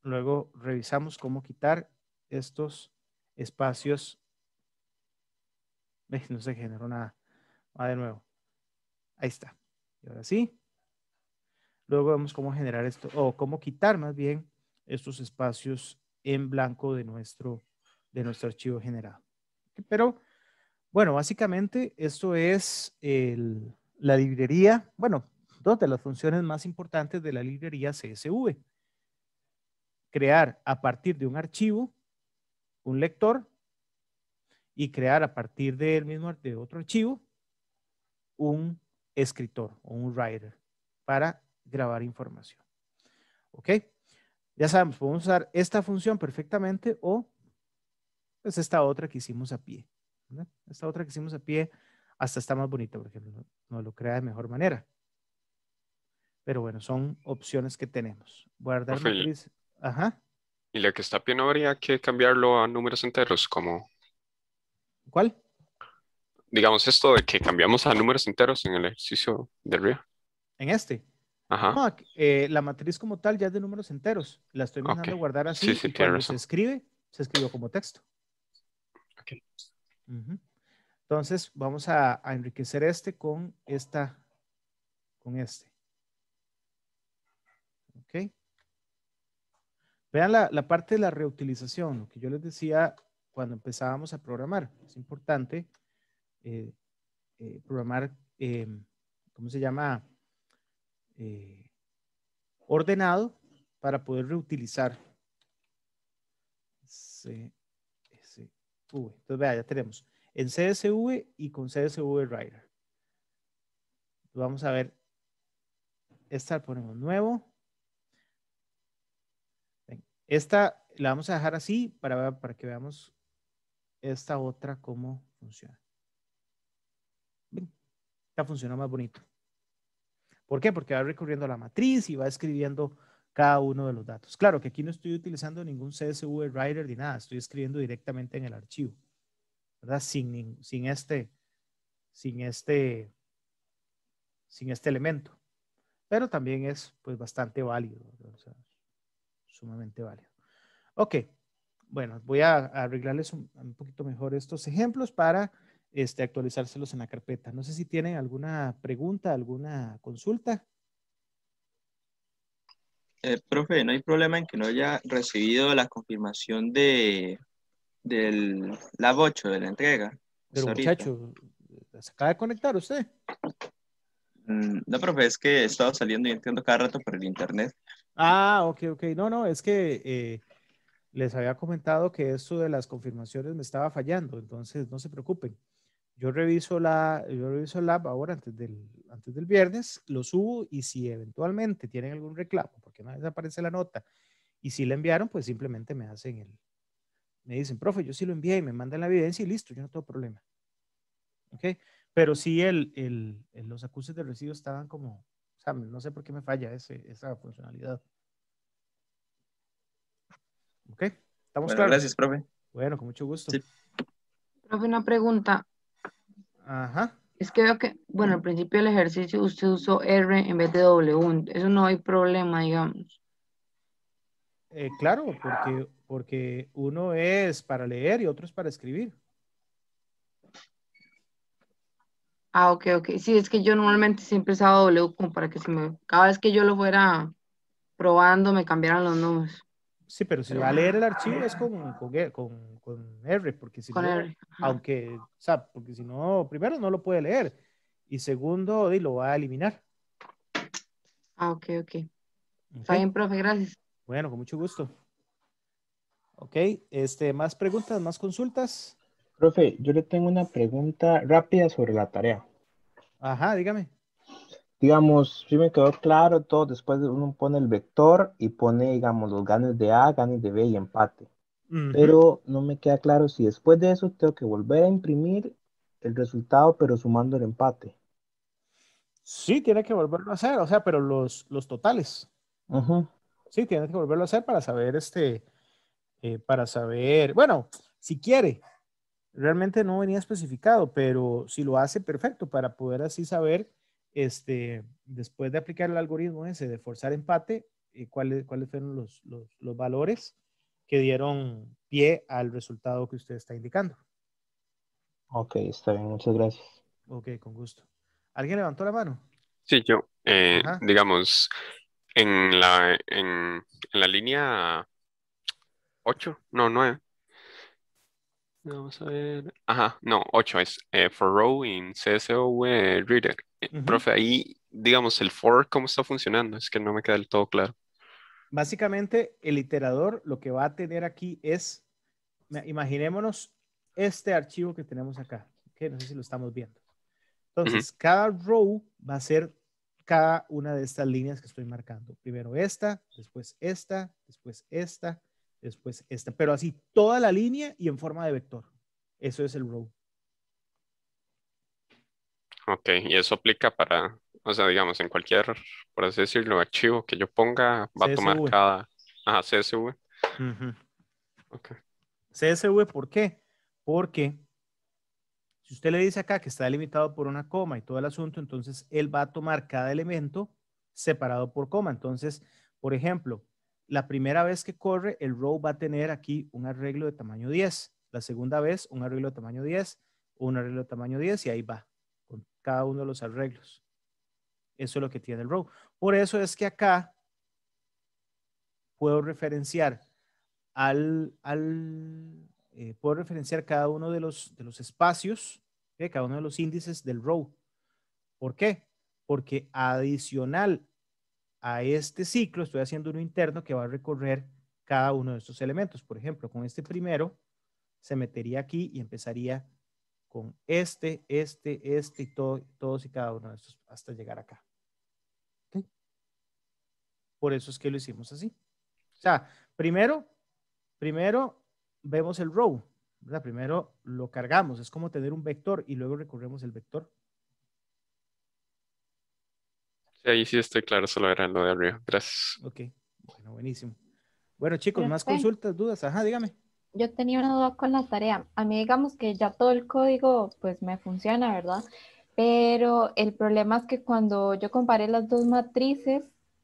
luego revisamos cómo quitar estos espacios. no se generó nada. Va ah, de nuevo. Ahí está. Y ahora sí. Luego vemos cómo generar esto, o cómo quitar más bien estos espacios en blanco de nuestro, de nuestro archivo generado. Pero, bueno, básicamente esto es la librería, bueno, dos de las funciones más importantes de la librería CSV. Crear a partir de un archivo, un lector, y crear a partir del mismo, de otro archivo, un escritor o un writer para grabar información. ¿Ok? Ya sabemos, podemos usar esta función perfectamente o es pues, esta otra que hicimos a pie. Esta otra que hicimos a pie hasta está más bonita porque no lo crea de mejor manera. Pero bueno, son opciones que tenemos. Guardar Ajá. Y la que está a pie no habría que cambiarlo a números enteros como... ¿Cuál? digamos, esto de que cambiamos a números enteros en el ejercicio de río En este. Ajá. Eh, la matriz como tal ya es de números enteros. La estoy mandando a guardar así. Sí, sí, y cuando se escribe, se escribió como texto. Okay. Entonces, vamos a, enriquecer este con esta, con este. Ok. Vean la, la parte de la reutilización, lo que yo les decía cuando empezábamos a programar. Es importante eh, eh, programar, eh, ¿cómo se llama? ordenado para poder reutilizar. csv Entonces, vea, ya tenemos en CSV y con CSV Writer. Vamos a ver. Esta ponemos nuevo. Esta la vamos a dejar así para, para que veamos esta otra cómo funciona ya funciona más bonito. ¿Por qué? Porque va recorriendo la matriz y va escribiendo cada uno de los datos. Claro que aquí no estoy utilizando ningún CSV writer ni nada, estoy escribiendo directamente en el archivo, ¿verdad? Sin, sin este, sin este, sin este elemento. Pero también es pues bastante válido, sumamente válido. Ok, bueno, voy a, arreglarles un poquito mejor estos ejemplos para este, actualizárselos en la carpeta. No sé si tienen alguna pregunta, alguna consulta. Eh, profe, no hay problema en que no haya recibido la confirmación de del lab 8 de la entrega. Pero muchacho, eh, ¿se acaba de conectar usted? Mm, no, profe, es que he estado saliendo y entrando cada rato por el internet. Ah, ok, ok. No, no, es que eh, les había comentado que eso de las confirmaciones me estaba fallando, entonces no se preocupen. Yo reviso la, yo reviso el app ahora antes del, antes del viernes, lo subo y si eventualmente tienen algún reclamo, porque no desaparece la nota, y si la enviaron, pues simplemente me hacen el, me dicen, profe, yo sí lo envié y me mandan la evidencia y listo, yo no tengo problema. ¿Ok? Pero si el, el, los acuses de residuos estaban como, o no sé por qué me falla ese, esa funcionalidad. ¿Ok? ¿Estamos claros? gracias, profe. Bueno, con mucho gusto. Profe, una pregunta. Ajá. Es que veo que, bueno, al principio del ejercicio usted usó R en vez de W. Eso no hay problema, digamos. Eh, claro, porque, porque uno es para leer y otro es para escribir. Ah, ok, ok. Sí, es que yo normalmente siempre usaba W para que me... Cada vez que yo lo fuera probando me cambiaran los nombres. Sí, pero si va a leer el archivo es con, con, R, porque si no, aunque, o sea, porque si no, primero no lo puede leer y segundo, y lo va a eliminar. Ah, ok, ok. Está bien, profe, gracias. Bueno, con mucho gusto. Ok, este, más preguntas, más consultas. Profe, yo le tengo una pregunta rápida sobre la tarea. Ajá, dígame digamos, si me quedó claro todo, después uno pone el vector y pone, digamos, los ganes de A, ganes de B y empate. Pero no me queda claro si después de eso tengo que volver a imprimir el resultado, pero sumando el empate. Sí, tiene que volverlo a hacer, o sea, pero los, los totales. Sí, tiene que volverlo a hacer para saber este, eh, para saber, bueno, si quiere, realmente no venía especificado, pero si lo hace, perfecto, para poder así saber este, después de aplicar el algoritmo ese de forzar empate, eh, cuáles, fueron los, valores que dieron pie al resultado que usted está indicando. Ok, está bien, muchas gracias. Ok, con gusto. ¿Alguien levantó la mano? Sí, yo. Eh, digamos, en la, en, en la línea 8, no, 9, Vamos a ver. Ajá, no, 8 es eh, for row in csv Reader. Eh, profe, ahí, digamos, el for, ¿cómo está funcionando? Es que no me queda del todo claro. Básicamente, el iterador lo que va a tener aquí es, imaginémonos este archivo que tenemos acá. que No sé si lo estamos viendo. Entonces, cada row va a ser cada una de estas líneas que estoy marcando. Primero esta, después esta, después esta, después esta, pero así toda la línea y en forma de vector. Eso es el row. Ok, y eso aplica para, o sea, digamos, en cualquier, por así decirlo, archivo que yo ponga, va a tomar cada... CSV. okay. CSV, ¿por qué? Porque si usted le dice acá que está delimitado por una coma y todo el asunto, entonces él va a tomar cada elemento separado por coma. Entonces, por ejemplo, la primera vez que corre, el row va a tener aquí un arreglo de tamaño 10. La segunda vez, un arreglo de tamaño 10, un arreglo de tamaño 10 y ahí va, con cada uno de los arreglos. Eso es lo que tiene el row. Por eso es que acá puedo referenciar al, al eh, puedo referenciar cada uno de los, de los espacios, cada uno de los índices del row. ¿Por qué? Porque adicional a este ciclo estoy haciendo uno interno que va a recorrer cada uno de estos elementos. Por ejemplo, con este primero se metería aquí y empezaría con este, este, este y todos y cada uno de estos hasta llegar acá. ¿Okay? Por eso es que lo hicimos así. O sea, primero, primero vemos el row, ¿verdad? Primero lo cargamos, es como tener un vector y luego recorremos el vector. Sí, ahí sí estoy claro, solo era lo de arriba. Gracias. Ok, bueno, buenísimo. Bueno, chicos, más consultas, dudas. Ajá, dígame. Yo tenía una duda con la tarea. A mí digamos que ya todo el código pues me funciona, ¿verdad? Pero el problema es que cuando yo comparé las dos matrices,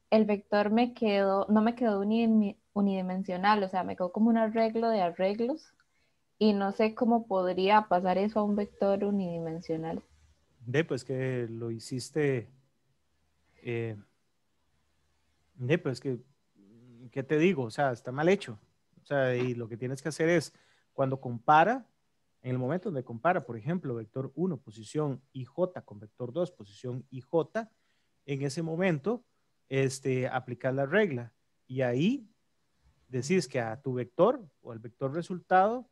el vector me quedó, no me quedó unidimensional, o sea, me quedó como un arreglo de arreglos y no sé cómo podría pasar eso a un vector unidimensional. De, pues que lo hiciste eh, pues, que, ¿qué te digo? O sea, está mal hecho. O sea, y lo que tienes que hacer es, cuando compara, en el momento donde compara, por ejemplo, vector 1, posición IJ con vector 2, posición IJ, en ese momento, este, aplicar la regla. Y ahí decís que a tu vector o al vector resultado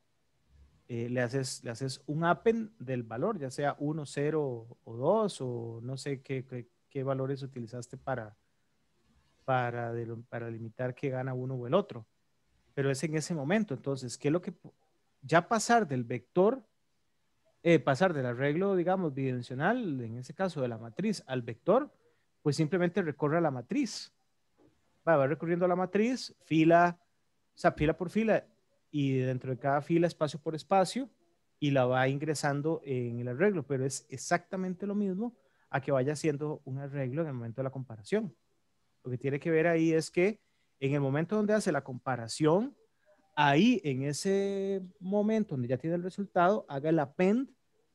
eh, le, haces, le haces un append del valor, ya sea 1, 0 o 2 o no sé qué, qué valores utilizaste para, para, limitar que gana uno o el otro. Pero es en ese momento, entonces, ¿qué es lo que ya pasar del vector, eh, pasar del arreglo, digamos, bidimensional, en ese caso de la matriz, al vector, pues simplemente recorre a la matriz. Va, va recorriendo a la matriz, fila, o sea, fila por fila, y dentro de cada fila, espacio por espacio, y la va ingresando en el arreglo, pero es exactamente lo mismo a que vaya haciendo un arreglo en el momento de la comparación. Lo que tiene que ver ahí es que en el momento donde hace la comparación, ahí en ese momento donde ya tiene el resultado, haga el append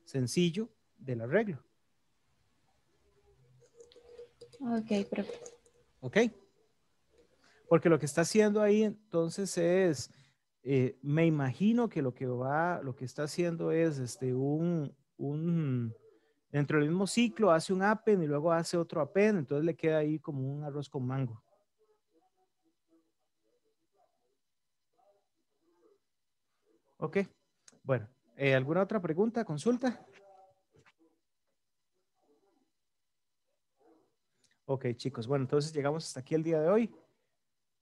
sencillo del arreglo. Ok, profe. Ok. Porque lo que está haciendo ahí entonces es, eh, me imagino que lo que va, lo que está haciendo es este, un, un dentro del mismo ciclo hace un apen y luego hace otro apen, entonces le queda ahí como un arroz con mango. Ok, bueno, eh, ¿alguna otra pregunta, consulta? Ok, chicos, bueno, entonces llegamos hasta aquí el día de hoy.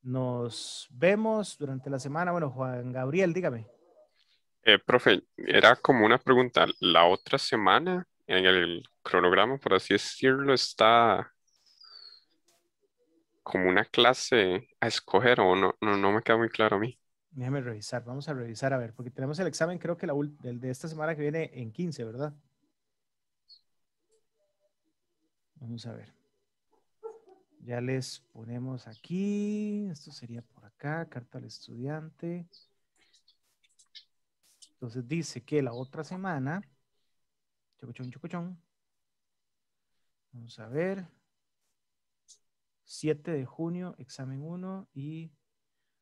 Nos vemos durante la semana. Bueno, Juan Gabriel, dígame. Eh, profe, era como una pregunta. La otra semana en el cronograma, por así decirlo, está como una clase a escoger o no, no, me queda muy claro a mí. Déjame revisar, vamos a revisar a ver, porque tenemos el examen creo que el de esta semana que viene en 15, ¿verdad? Vamos a ver. Ya les ponemos aquí, esto sería por acá, carta al estudiante. Entonces dice que la otra semana Chocochón, chocochón. Vamos a ver. 7 de junio, examen 1 y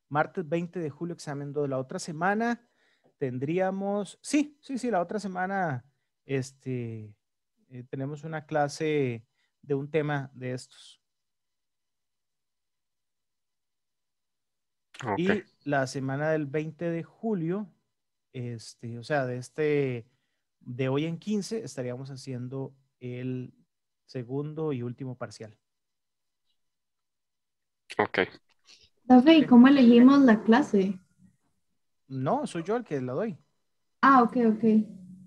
martes 20 de julio, examen 2. La otra semana tendríamos, sí, sí, sí, la otra semana este, eh, tenemos una clase de un tema de estos. Y la semana del 20 de julio, este, o sea, de este de hoy en 15 estaríamos haciendo el segundo y último parcial. Ok. ¿cómo elegimos la clase? No, soy yo el que la doy. Ah, ok, ok.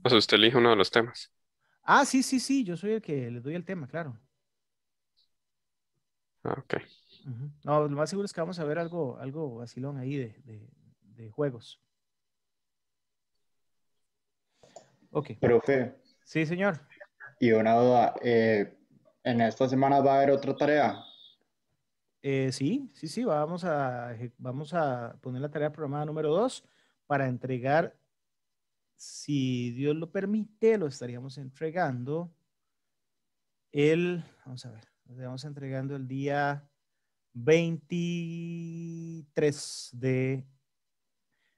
O sea, usted elige uno de los temas. Ah, sí, sí, sí, yo soy el que le doy el tema, claro. Ah, ok. No, lo más seguro es que vamos a ver algo, algo vacilón ahí de, de, de juegos. Ok. Profe. Sí, señor. Y una duda, eh, ¿en esta semana va a haber otra tarea? Eh, sí, sí, sí, vamos a, vamos a poner la tarea programada número 2 para entregar, si Dios lo permite, lo estaríamos entregando el, vamos a ver, lo estaríamos entregando el día 23 de,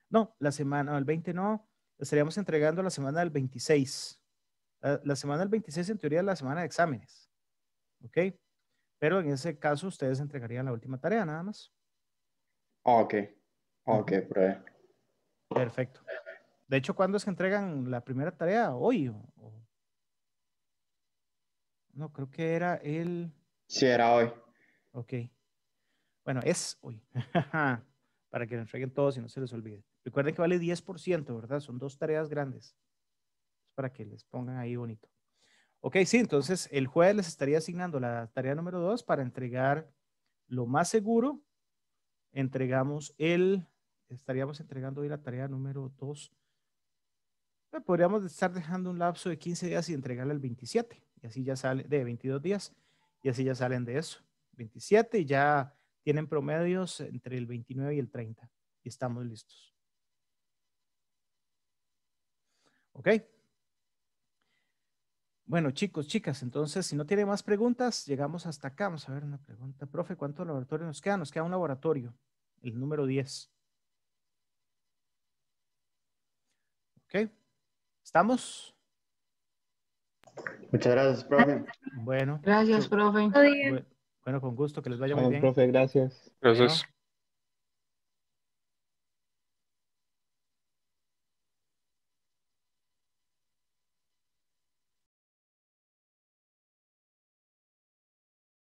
no, la semana, el 20 no, estaríamos entregando la semana del 26. La, semana del 26 en teoría es la semana de exámenes. ¿Ok? Pero en ese caso ustedes entregarían la última tarea nada más. Ah, ok. Ah, ok, prueba Perfecto. De hecho, ¿cuándo es que entregan la primera tarea? Hoy. No, creo que era el... Sí, era hoy. Ok. Bueno, es hoy. Para que lo entreguen todos y no se les olvide. Recuerden que vale 10%, ¿verdad? Son dos tareas grandes. Para que les pongan ahí bonito. Ok, sí, entonces el jueves les estaría asignando la tarea número 2 para entregar lo más seguro. Entregamos el, estaríamos entregando hoy la tarea número 2. Eh, podríamos estar dejando un lapso de 15 días y entregarla el 27. Y así ya sale, de 22 días, y así ya salen de eso. 27 y ya tienen promedios entre el 29 y el 30. Y estamos listos. ¿Ok? Bueno, chicos, chicas, entonces, si no tiene más preguntas, llegamos hasta acá. Vamos a ver una pregunta. Profe, ¿cuántos laboratorios nos quedan? Nos queda un laboratorio, el número 10. ¿Ok? ¿Estamos? Muchas gracias, profe. Bueno. Gracias, profe. Bueno, con gusto, que les vaya muy bien. Profe, gracias. Gracias.